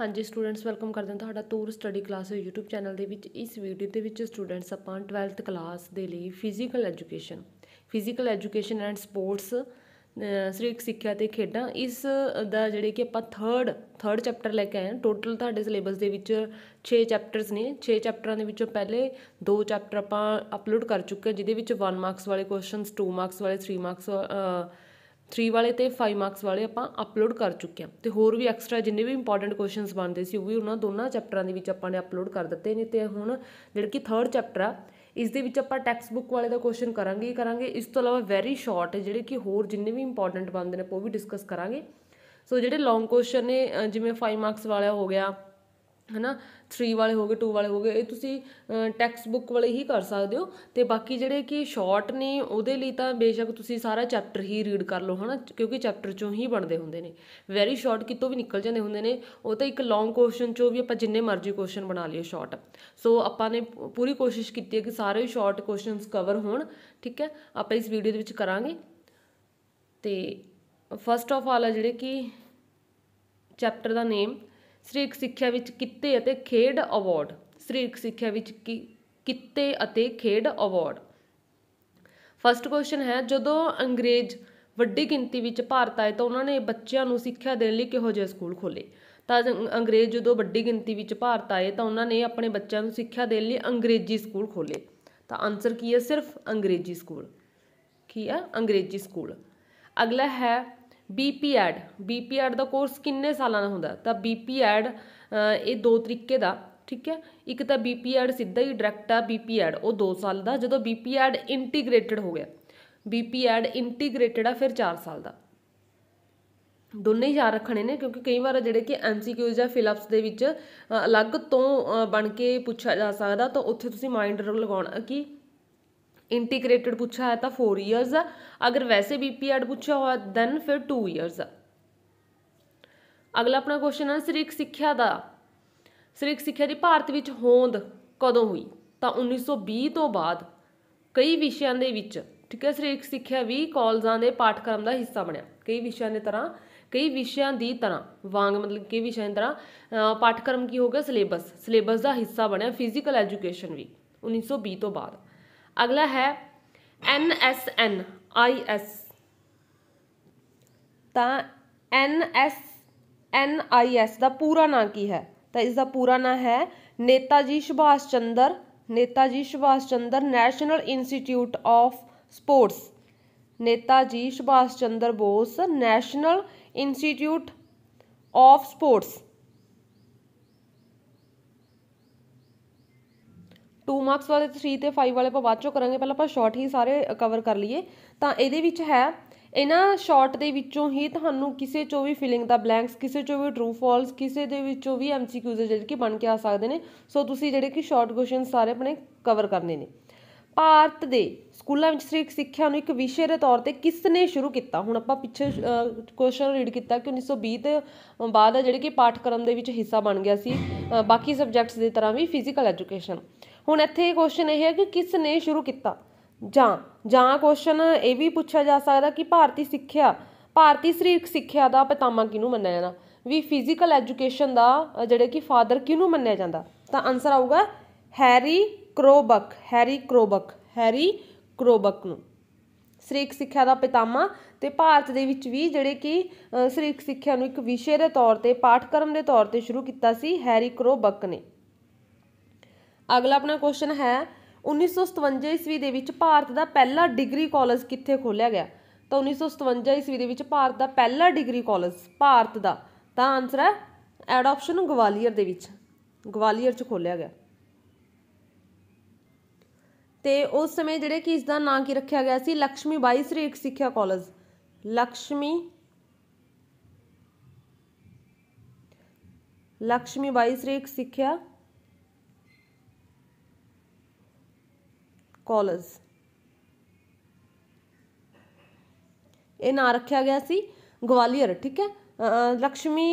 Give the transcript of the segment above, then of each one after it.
ਹਾਂਜੀ students welcome ਕਰਦੇ ਹਾਂ ਤੁਹਾਡਾ tour study class YouTube channel ਦੇ ਵਿੱਚ ਇਸ ਵੀਡੀਓ ਦੇ ਵਿੱਚ ਸਟੂਡੈਂਟਸ ਆਪਾਂ 12th ਕਲਾਸ ਦੇ ਲਈ physical education physical education and sports ਸਰੀਰਕ ਸਿੱਖਿਆ ਤੇ ਖੇਡਾਂ ਇਸ ਦਾ ਜਿਹੜੇ ਕਿ ਆਪਾਂ 3rd 3rd ਚੈਪਟਰ ਲੈ ਕੇ ਆਏ ਹਾਂ ਟੋਟਲ ਤੁਹਾਡੇ ਸਿਲੇਬਸ ਦੇ ਵਿੱਚ 6 ਚੈਪਟਰਸ ਨੇ 6 ਚੈਪਟਰਾਂ ਦੇ ਵਿੱਚੋਂ ਪਹਿਲੇ 2 ਚੈਪਟਰ ਆਪਾਂ ਅਪਲੋਡ ਕਰ ਚੁੱਕੇ ਜਿਹਦੇ ਵਿੱਚ 1 ਮਾਰਕਸ ਵਾਲੇ ਕੁਐਸਚਨਸ 2 ਮਾਰਕਸ ਵਾਲੇ 3 ਮਾਰਕਸ 3 ਵਾਲੇ ਤੇ 5 ਮਾਰਕਸ ਵਾਲੇ ਆਪਾਂ ਅਪਲੋਡ ਕਰ ਚੁੱਕੇ ਆ ਤੇ ਹੋਰ ਵੀ ਐਕਸਟਰਾ ਜਿੰਨੇ ਵੀ ਇੰਪੋਰਟੈਂਟ ਕੁਐਸਚਨਸ ਬਣਦੇ ਸੀ ਉਹ ਵੀ ਉਹਨਾਂ ਦੋਨਾਂ ਚੈਪਟਰਾਂ ਦੇ ਵਿੱਚ ਆਪਾਂ ਨੇ ਅਪਲੋਡ ਕਰ ਦਿੱਤੇ ਨੇ ਤੇ ਹੁਣ ਜਿਹੜਾ ਕਿ 3rd ਚੈਪਟਰ ਆ ਇਸ ਦੇ ਵਿੱਚ ਆਪਾਂ ਟੈਕਸਟ ਬੁੱਕ ਵਾਲੇ ਦਾ ਕੁਐਸਚਨ ਕਰਾਂਗੇ ਕਰਾਂਗੇ ਇਸ ਤੋਂ ਇਲਾਵਾ ਵੈਰੀ ਸ਼ਾਰਟ ਜਿਹੜੇ ਕਿ ਹੋਰ ਜਿੰਨੇ ਵੀ ਇੰਪੋਰਟੈਂਟ ਬਣਦੇ ਨੇ ਉਹ ਵੀ ਡਿਸਕਸ ਕਰਾਂਗੇ ਸੋ ਜਿਹੜੇ ਲੌਂਗ ਕੁਐਸਚਨ ਨੇ ਜਿਵੇਂ 5 ਮਾਰਕਸ ਵਾਲਾ ਹੋ ਗਿਆ ਹਨਾ 3 ਵਾਲੇ ਹੋਗੇ 2 ਵਾਲੇ ਹੋਗੇ ਇਹ ਤੁਸੀਂ ਟੈਕਸਟ ਬੁੱਕ ਵਾਲੇ ਹੀ ਕਰ ਸਕਦੇ ਹੋ ਤੇ ਬਾਕੀ ਜਿਹੜੇ ਕਿ ਸ਼ਾਰਟ ਨੇ ਉਹਦੇ ਲਈ ਤਾਂ ਬੇਸ਼ੱਕ ਤੁਸੀਂ ਸਾਰਾ ਚੈਪਟਰ ਹੀ ਰੀਡ ਕਰ ਲਓ ਹਨਾ ਕਿਉਂਕਿ ਚੈਪਟਰ ਚੋਂ ਹੀ ਬਣਦੇ ਹੁੰਦੇ ਨੇ ਵੈਰੀ ਸ਼ਾਰਟ ਕਿਤੋਂ ਵੀ ਨਿਕਲ ਜਾਂਦੇ ਹੁੰਦੇ ਨੇ ਉਹ ਤਾਂ ਇੱਕ ਲੌਂਗ ਕੁਐਸਚਨ ਚੋਂ ਵੀ ਆਪਾਂ ਜਿੰਨੇ ਮਰਜ਼ੀ ਕੁਐਸਚਨ ਬਣਾ ਲਈਏ ਸ਼ਾਰਟ ਸੋ ਆਪਾਂ ਨੇ ਪੂਰੀ ਕੋਸ਼ਿਸ਼ ਕੀਤੀ ਹੈ ਕਿ ਸਾਰੇ ਸ਼ਾਰਟ ਕੁਐਸਚਨਸ ਕਵਰ ਹੋਣ ਠੀਕ ਹੈ ਆਪਾਂ ਇਸ ਵੀਡੀਓ ਦੇ ਵਿੱਚ ਕਰਾਂਗੇ ਤੇ ਫਸਟ ਆਫ ਆਲ ਜਿਹੜੇ ਕਿ ਚੈਪਟਰ ਦਾ ਨੇਮ ਸਰੀਰਕ ਸਿੱਖਿਆ ਵਿੱਚ ਕਿੱਤੇ ਅਤੇ ਖੇਡ ਅਵਾਰਡ ਸਰੀਰਕ ਸਿੱਖਿਆ ਵਿੱਚ ਕਿੱਤੇ ਅਤੇ ਖੇਡ ਅਵਾਰਡ ਫਸਟ ਕੁਐਸਚਨ ਹੈ ਜਦੋਂ ਅੰਗਰੇਜ਼ ਵੱਡੀ ਗਿਣਤੀ ਵਿੱਚ ਭਾਰਤ ਆਏ ਤਾਂ ਉਹਨਾਂ ਨੇ ਬੱਚਿਆਂ ਨੂੰ ਸਿੱਖਿਆ ਦੇਣ ਲਈ ਕਿਹੋ ਜਿਹੇ ਸਕੂਲ ਖੋਲੇ ਤਾਂ ਅੰਗਰੇਜ਼ ਜਦੋਂ ਵੱਡੀ ਗਿਣਤੀ ਵਿੱਚ ਭਾਰਤ ਆਏ ਤਾਂ ਉਹਨਾਂ ਨੇ ਆਪਣੇ ਬੱਚਿਆਂ ਨੂੰ ਸਿੱਖਿਆ ਦੇਣ ਲਈ ਅੰਗਰੇਜ਼ੀ ਸਕੂਲ ਖੋਲੇ ਤਾਂ ਆਨਸਰ ਕੀ ਹੈ ਸਿਰਫ ਅੰਗਰੇਜ਼ੀ ਸਕੂਲ ਕੀ ਹੈ ਅੰਗਰੇਜ਼ੀ ਸਕੂਲ ਅਗਲਾ ਹੈ ਬੀਪੀਐਡ ਬੀਪੀਐਡ ਦਾ ਕੋਰਸ ਕਿੰਨੇ ਸਾਲਾਂ ਦਾ ਹੁੰਦਾ ਤਾਂ ਬੀਪੀਐਡ ਇਹ ਦੋ ਤਰੀਕੇ ਦਾ ਠੀਕ ਹੈ ਇੱਕ ਤਾਂ ਬੀਪੀਐਡ ਸਿੱਧਾ ਹੀ ਡਾਇਰੈਕਟ ਆ ਬੀਪੀਐਡ ਉਹ 2 ਸਾਲ ਦਾ ਜਦੋਂ ਬੀਪੀਐਡ ਇੰਟੀਗ੍ਰੇਟਿਡ ਹੋ ਗਿਆ ਬੀਪੀਐਡ ਇੰਟੀਗ੍ਰੇਟਿਡ ਆ ਫਿਰ 4 ਸਾਲ ਦਾ ਦੋਨੇ ਯਾਰ ਯਾਦ ਰੱਖਣੇ ਨੇ ਕਿਉਂਕਿ ਕਈ ਵਾਰ ਜਿਹੜੇ ਕਿ ਐਮਸੀਕਿਊਜ਼ ਜਾਂ ਫਿਲਪਸ ਦੇ ਵਿੱਚ ਅਲੱਗ ਤੋਂ ਬਣ ਕੇ ਪੁੱਛਿਆ ਜਾ ਸਕਦਾ ਤਾਂ ਉੱਥੇ ਤੁਸੀਂ ਮਾਈਂਡ ਲਗਾਉਣਾ ਕਿ ਇੰਟੀਗ੍ਰੇਟਿਡ ਪੁੱਛਿਆ ਹੈ ਤਾਂ 4 ईयर्स ਆ ਅਗਰ ਵੈਸੇ ਬੀਪੀਐਡ ਪੁੱਛਿਆ ਹੋਇਆ ਦੈਨ ਫਿਰ 2 ईयर्स ਆ ਅਗਲਾ ਆਪਣਾ ਕੁਐਸਚਨ ਹੈ ਸ੍ਰੀਖ ਸਿੱਖਿਆ ਦਾ ਸ੍ਰੀਖ ਸਿੱਖਿਆ ਦੀ ਭਾਰਤ ਵਿੱਚ ਹੋਂਦ ਕਦੋਂ ਹੋਈ ਤਾਂ 1920 ਤੋਂ ਬਾਅਦ ਕਈ ਵਿਸ਼ਿਆਂ ਦੇ ਵਿੱਚ ਠੀਕ ਹੈ ਸ੍ਰੀਖ ਸਿੱਖਿਆ ਵੀ ਕਾਲਜਾਂ ਦੇ ਪਾਠਕ੍ਰਮ ਦਾ ਹਿੱਸਾ ਬਣਿਆ ਕਈ ਵਿਸ਼ਿਆਂ ਦੇ ਤਰ੍ਹਾਂ ਕਈ ਵਿਸ਼ਿਆਂ ਦੀ ਤਰ੍ਹਾਂ ਵਾਂਗ ਮਤਲਬ ਕਿ ਵਿਸ਼ਿਆਂ ਦੀ ਤਰ੍ਹਾਂ ਪਾਠਕ੍ਰਮ ਕੀ ਹੋ ਗਿਆ ਸਿਲੇਬਸ ਸਿਲੇਬਸ ਦਾ ਹਿੱਸਾ ਬਣਿਆ ਫਿਜ਼ੀਕਲ ਐਜੂਕੇਸ਼ਨ ਵੀ 1920 ਤੋਂ ਬਾਅਦ अगला है N S N I S N S N I S का पूरा ना की है तो इसका पूरा ना है Netaji Subhash Chandra Netaji Subhash Chandra national institute of sports Netaji Subhash Chandra Bose national institute of sports 2 marks ਵਾਲੇ ਤੇ 3 ਤੇ 5 ਵਾਲੇ ਆਪਾਂ ਬਾਅਦ ਚੋਂ ਕਰਾਂਗੇ ਪਹਿਲਾਂ ਆਪਾਂ ਸ਼ਾਰਟ ਹੀ ਸਾਰੇ ਕਵਰ ਕਰ ਲਈਏ ਤਾਂ ਇਹਦੇ ਵਿੱਚ ਹੈ ਇਹਨਾਂ ਸ਼ਾਰਟ ਦੇ ਵਿੱਚੋਂ ਹੀ ਤੁਹਾਨੂੰ ਕਿਸੇ ਚੋਂ ਵੀ ਫਿਲਿੰਗ ਦਾ ਬਲੈਂਕਸ ਕਿਸੇ ਚੋਂ ਵੀ ਟਰੂ ਫਾਲਸ ਕਿਸੇ ਦੇ ਵਿੱਚੋਂ ਵੀ ਐਮਸੀਕਿਊਜ਼ ਜਿਹੜੇ ਕਿ ਬਣ ਕੇ ਆ ਸਕਦੇ ਨੇ ਸੋ ਤੁਸੀਂ ਜਿਹੜੇ ਕਿ ਸ਼ਾਰਟ ਕੁਐਸਚਨ ਸਾਰੇ ਆਪਣੇ ਕਵਰ ਕਰਨੇ ਨੇ ਭਾਰਤ ਦੇ ਸਕੂਲਾਂ ਵਿੱਚ ਸਰੀਰਕ ਸਿੱਖਿਆ ਨੂੰ ਇੱਕ ਵਿਸ਼ੇ ਦੇ ਤੌਰ ਤੇ ਕਿਸ ਨੇ ਸ਼ੁਰੂ ਕੀਤਾ ਹੁਣ ਆਪਾਂ ਪਿੱਛੇ ਕੁਐਸਚਨ ਰੀਡ ਕੀਤਾ ਕਿ 1920 ਦੇ ਬਾਅਦ ਜਿਹੜੇ ਕਿ ਪਾਠਕ੍ਰਮ ਦੇ ਵਿੱਚ ਹਿੱਸਾ ਬਣ ਗਿਆ ਸੀ ਬਾਕੀ ਸਬਜੈਕਟਸ ਦੀ ਤਰ੍ਹਾਂ ਵੀ ਫਿਜ਼ੀਕਲ ਐਜੂਕੇਸ਼ਨ ਹੁਣ ਇੱਥੇ ਕੁਐਸਚਨ ਇਹ ਹੈ ਕਿ ਕਿਸ ਨੇ ਸ਼ੁਰੂ ਕੀਤਾ ਜਾਂ ਜਾਂ ਕੁਐਸਚਨ ਇਹ ਵੀ ਪੁੱਛਿਆ ਜਾ ਸਕਦਾ ਕਿ ਭਾਰਤੀ ਸਿੱਖਿਆ ਭਾਰਤੀ ਸਰੀਰਕ ਸਿੱਖਿਆ ਦਾ ਪਿਤਾਮਾ ਕਿਹਨੂੰ ਮੰਨਿਆ ਜਾਂਦਾ ਵੀ ਫਿਜ਼ੀਕਲ ਐਜੂਕੇਸ਼ਨ ਦਾ ਜਿਹੜੇ ਕਿ ਫਾਦਰ ਕਿਹਨੂੰ ਮੰਨਿਆ ਜਾਂਦਾ ਤਾਂ ਆਨਸਰ ਆਊਗਾ Harry Crowe Buck Harry Crowe Buck Harry Crowe Buck ਨੂੰ ਸਰੀਰਕ ਸਿੱਖਿਆ ਦਾ ਪਿਤਾਮਾ ਤੇ ਭਾਰਤ ਦੇ ਵਿੱਚ ਵੀ ਜਿਹੜੇ ਕਿ ਸਰੀਰਕ ਸਿੱਖਿਆ ਨੂੰ ਇੱਕ ਵਿਸ਼ੇ ਦੇ ਤੌਰ ਤੇ ਪਾਠਕ੍ਰਮ ਦੇ ਤੌਰ ਤੇ ਸ਼ੁਰੂ ਕੀਤਾ ਸੀ ਹੈਰੀ ਕ੍ਰੋਬਕ ਨੇ ਅਗਲਾ ਆਪਣਾ ਕੁਐਸਚਨ ਹੈ 1957 ਈਸਵੀ ਦੇ ਵਿੱਚ ਭਾਰਤ ਦਾ ਪਹਿਲਾ ਡਿਗਰੀ ਕਾਲਜ ਕਿੱਥੇ ਖੋਲਿਆ ਗਿਆ ਤਾਂ 1957 ਈਸਵੀ ਦੇ ਵਿੱਚ ਭਾਰਤ ਦਾ ਪਹਿਲਾ ਡਿਗਰੀ ਕਾਲਜ ਭਾਰਤ ਦਾ ਤਾਂ ਆਨਸਰ ਹੈ ਐਡ ਆਪਸ਼ਨ ਗਵਾਲੀਅਰ ਦੇ ਵਿੱਚ ਗਵਾਲੀਅਰ ਚ ਖੋਲਿਆ ਗਿਆ ਤੇ ਉਸ ਸਮੇਂ ਜਿਹੜੇ ਕਿ ਇਸ ਦਾ ਨਾਂ ਕੀ ਰੱਖਿਆ ਗਿਆ ਸੀ ਲక్ష్ਮੀ ਬਾਈ ਇੱਕ ਸਿੱਖਿਆ ਕਾਲਜ ਲక్ష్ਮੀ ਲక్ష్ਮੀ ਬਾਈ ਇੱਕ ਸਿੱਖਿਆ ਕਾਲਜ ਇਹ ਨਾਂ ਰੱਖਿਆ ਗਿਆ ਸੀ ਗਵਾਲੀਅਰ ਠੀਕ ਹੈ ਲక్ష్ਮੀ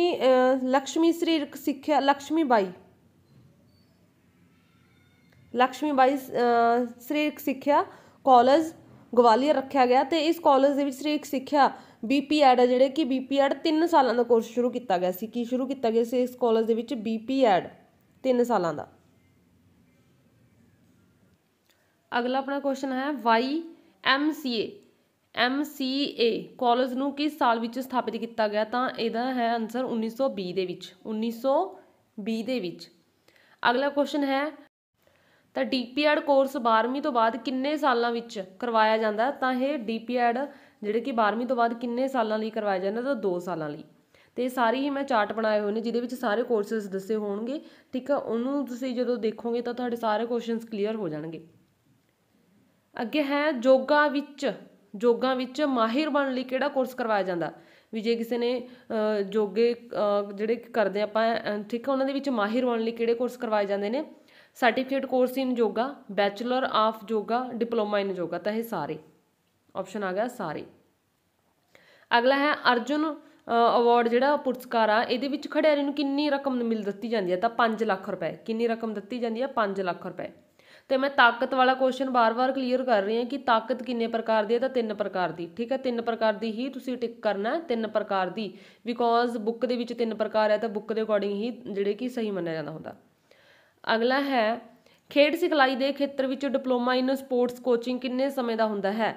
ਲక్ష్ਮੀ ਸਰੀਰਕ ਸਿੱਖਿਆ ਲక్ష్ਮੀ ਬਾਈ ਲక్ష్ਮੀ ਬਾਈ ਸਰੀਰਕ ਸਿੱਖਿਆ ਕਾਲਜ ਗਵਾਲੀਅਰ ਰੱਖਿਆ ਗਿਆ ਤੇ ਇਸ ਕਾਲਜ ਦੇ ਵਿੱਚ ਸਰੀਰਕ ਸਿੱਖਿਆ ਬੀਪੀਐਡ ਹੈ ਜਿਹੜੇ ਕਿ ਬੀਪੀਐਡ 3 ਸਾਲਾਂ ਦਾ ਕੋਰਸ ਸ਼ੁਰੂ ਕੀਤਾ ਗਿਆ ਸੀ ਕੀ ਸ਼ੁਰੂ ਕੀਤਾ ਗਿਆ ਸੀ ਇਸ ਕਾਲਜ ਦੇ ਵਿੱਚ ਬੀਪੀਐਡ 3 ਸਾਲਾਂ ਦਾ ਅਗਲਾ ਆਪਣਾ ਕੁਐਸਚਨ ਹੈ Y M C A M C A college ਨੂੰ ਕਿਸ ਸਾਲ ਵਿੱਚ ਸਥਾਪਿਤ ਕੀਤਾ ਗਿਆ ਤਾਂ ਇਹਦਾ ਹੈ ਆਨਸਰ 1920 ਦੇ ਵਿੱਚ 1920 ਦੇ ਵਿੱਚ ਅਗਲਾ ਕੁਐਸਚਨ ਹੈ ਤਾਂ ਡੀਪੀਐਡ ਕੋਰਸ 12ਵੀਂ ਤੋਂ ਬਾਅਦ ਕਿੰਨੇ ਸਾਲਾਂ ਵਿੱਚ ਕਰਵਾਇਆ ਜਾਂਦਾ ਤਾਂ ਇਹ ਡੀਪੀਐਡ ਜਿਹੜੇ ਕਿ 12ਵੀਂ ਤੋਂ ਬਾਅਦ ਕਿੰਨੇ ਸਾਲਾਂ ਲਈ ਕਰਵਾਇਆ ਜਾਂਦਾ ਤਾਂ 2 ਸਾਲਾਂ ਲਈ ਤੇ ਸਾਰੀ ਹੀ ਮੈਂ ਚਾਰਟ ਬਣਾਏ ਹੋਏ ਨੇ ਜਿਹਦੇ ਵਿੱਚ ਸਾਰੇ ਕੋਰਸਸ ਦੱਸੇ ਹੋਣਗੇ ਠੀਕ ਆ ਉਹਨੂੰ ਤੁਸੀਂ ਜਦੋਂ ਦੇਖੋਗੇ ਤਾਂ ਤੁਹਾਡੇ ਸਾਰੇ ਕੁਐਸਚਨਸ ਕਲੀਅਰ ਹੋ ਜਾਣਗੇ ਅੱਗੇ ਹੈ ਜੋਗਾ ਵਿੱਚ ਜੋਗਾ ਵਿੱਚ ਮਾਹਿਰ ਬਣਨ ਲਈ ਕਿਹੜਾ ਕੋਰਸ ਕਰਵਾਇਆ ਜਾਂਦਾ ਵੀ ਜੇ ਕਿਸੇ ਨੇ ਜੋਗੇ ਜਿਹੜੇ ਕਰਦੇ ਆਪਾਂ ਠੀਕ ਹੈ ਉਹਨਾਂ ਦੇ ਵਿੱਚ ਮਾਹਿਰ ਬਣਨ ਲਈ ਕਿਹੜੇ ਕੋਰਸ ਕਰਵਾਏ ਜਾਂਦੇ ਨੇ certificate course in yoga bachelor of yoga diploma in yoga ਤਾਂ ਇਹ ਸਾਰੇ ਆਪਸ਼ਨ ਆ ਗਿਆ ਸਾਰੇ ਅਗਲਾ ਹੈ ਅਰਜੁਨ ਅਵਾਰਡ ਜਿਹੜਾ ਪੁਰਸਕਾਰ ਆ ਇਹਦੇ ਵਿੱਚ ਖਿਡਾਰੀ ਨੂੰ ਕਿੰਨੀ ਰਕਮ ਮਿਲ ਦਿੱਤੀ ਜਾਂਦੀ ਹੈ ਤਾਂ 5 ਲੱਖ ਰੁਪਏ ਕਿੰਨੀ ਰਕਮ ਦਿੱਤੀ ਜਾਂਦੀ ਹੈ 5 ਲੱਖ ਰੁਪਏ ਤੇ ਮੈਂ ਤਾਕਤ ਵਾਲਾ ਕੁਐਸਚਨ ਬਾਰ-ਬਾਰ ਕਲੀਅਰ ਕਰ ਰਹੀ ਹਾਂ ਕਿ ਤਾਕਤ ਕਿੰਨੇ ਪ੍ਰਕਾਰ ਦੀ ਹੈ ਤਾਂ ਤਿੰਨ ਪ੍ਰਕਾਰ ਦੀ ਠੀਕ ਹੈ ਤਿੰਨ ਪ੍ਰਕਾਰ ਦੀ ਹੀ ਤੁਸੀਂ ਟਿਕ ਕਰਨਾ ਹੈ ਤਿੰਨ ਪ੍ਰਕਾਰ ਦੀ ਬਿਕੋਜ਼ ਬੁੱਕ ਦੇ ਵਿੱਚ ਤਿੰਨ ਪ੍ਰਕਾਰ ਹੈ ਤਾਂ ਬੁੱਕ ਦੇ ਅਕੋਰਡਿੰਗ ਹੀ ਜਿਹੜੇ ਕਿ ਸਹੀ ਮੰਨਿਆ ਜਾਂਦਾ ਹੁੰਦਾ ਅਗਲਾ ਹੈ ਖੇਡ ਸਿਖਲਾਈ ਦੇ ਖੇਤਰ ਵਿੱਚ ਡਿਪਲੋਮਾ ਇਨ ਸਪੋਰਟਸ ਕੋਚਿੰਗ ਕਿੰਨੇ ਸਮੇਂ ਦਾ ਹੁੰਦਾ ਹੈ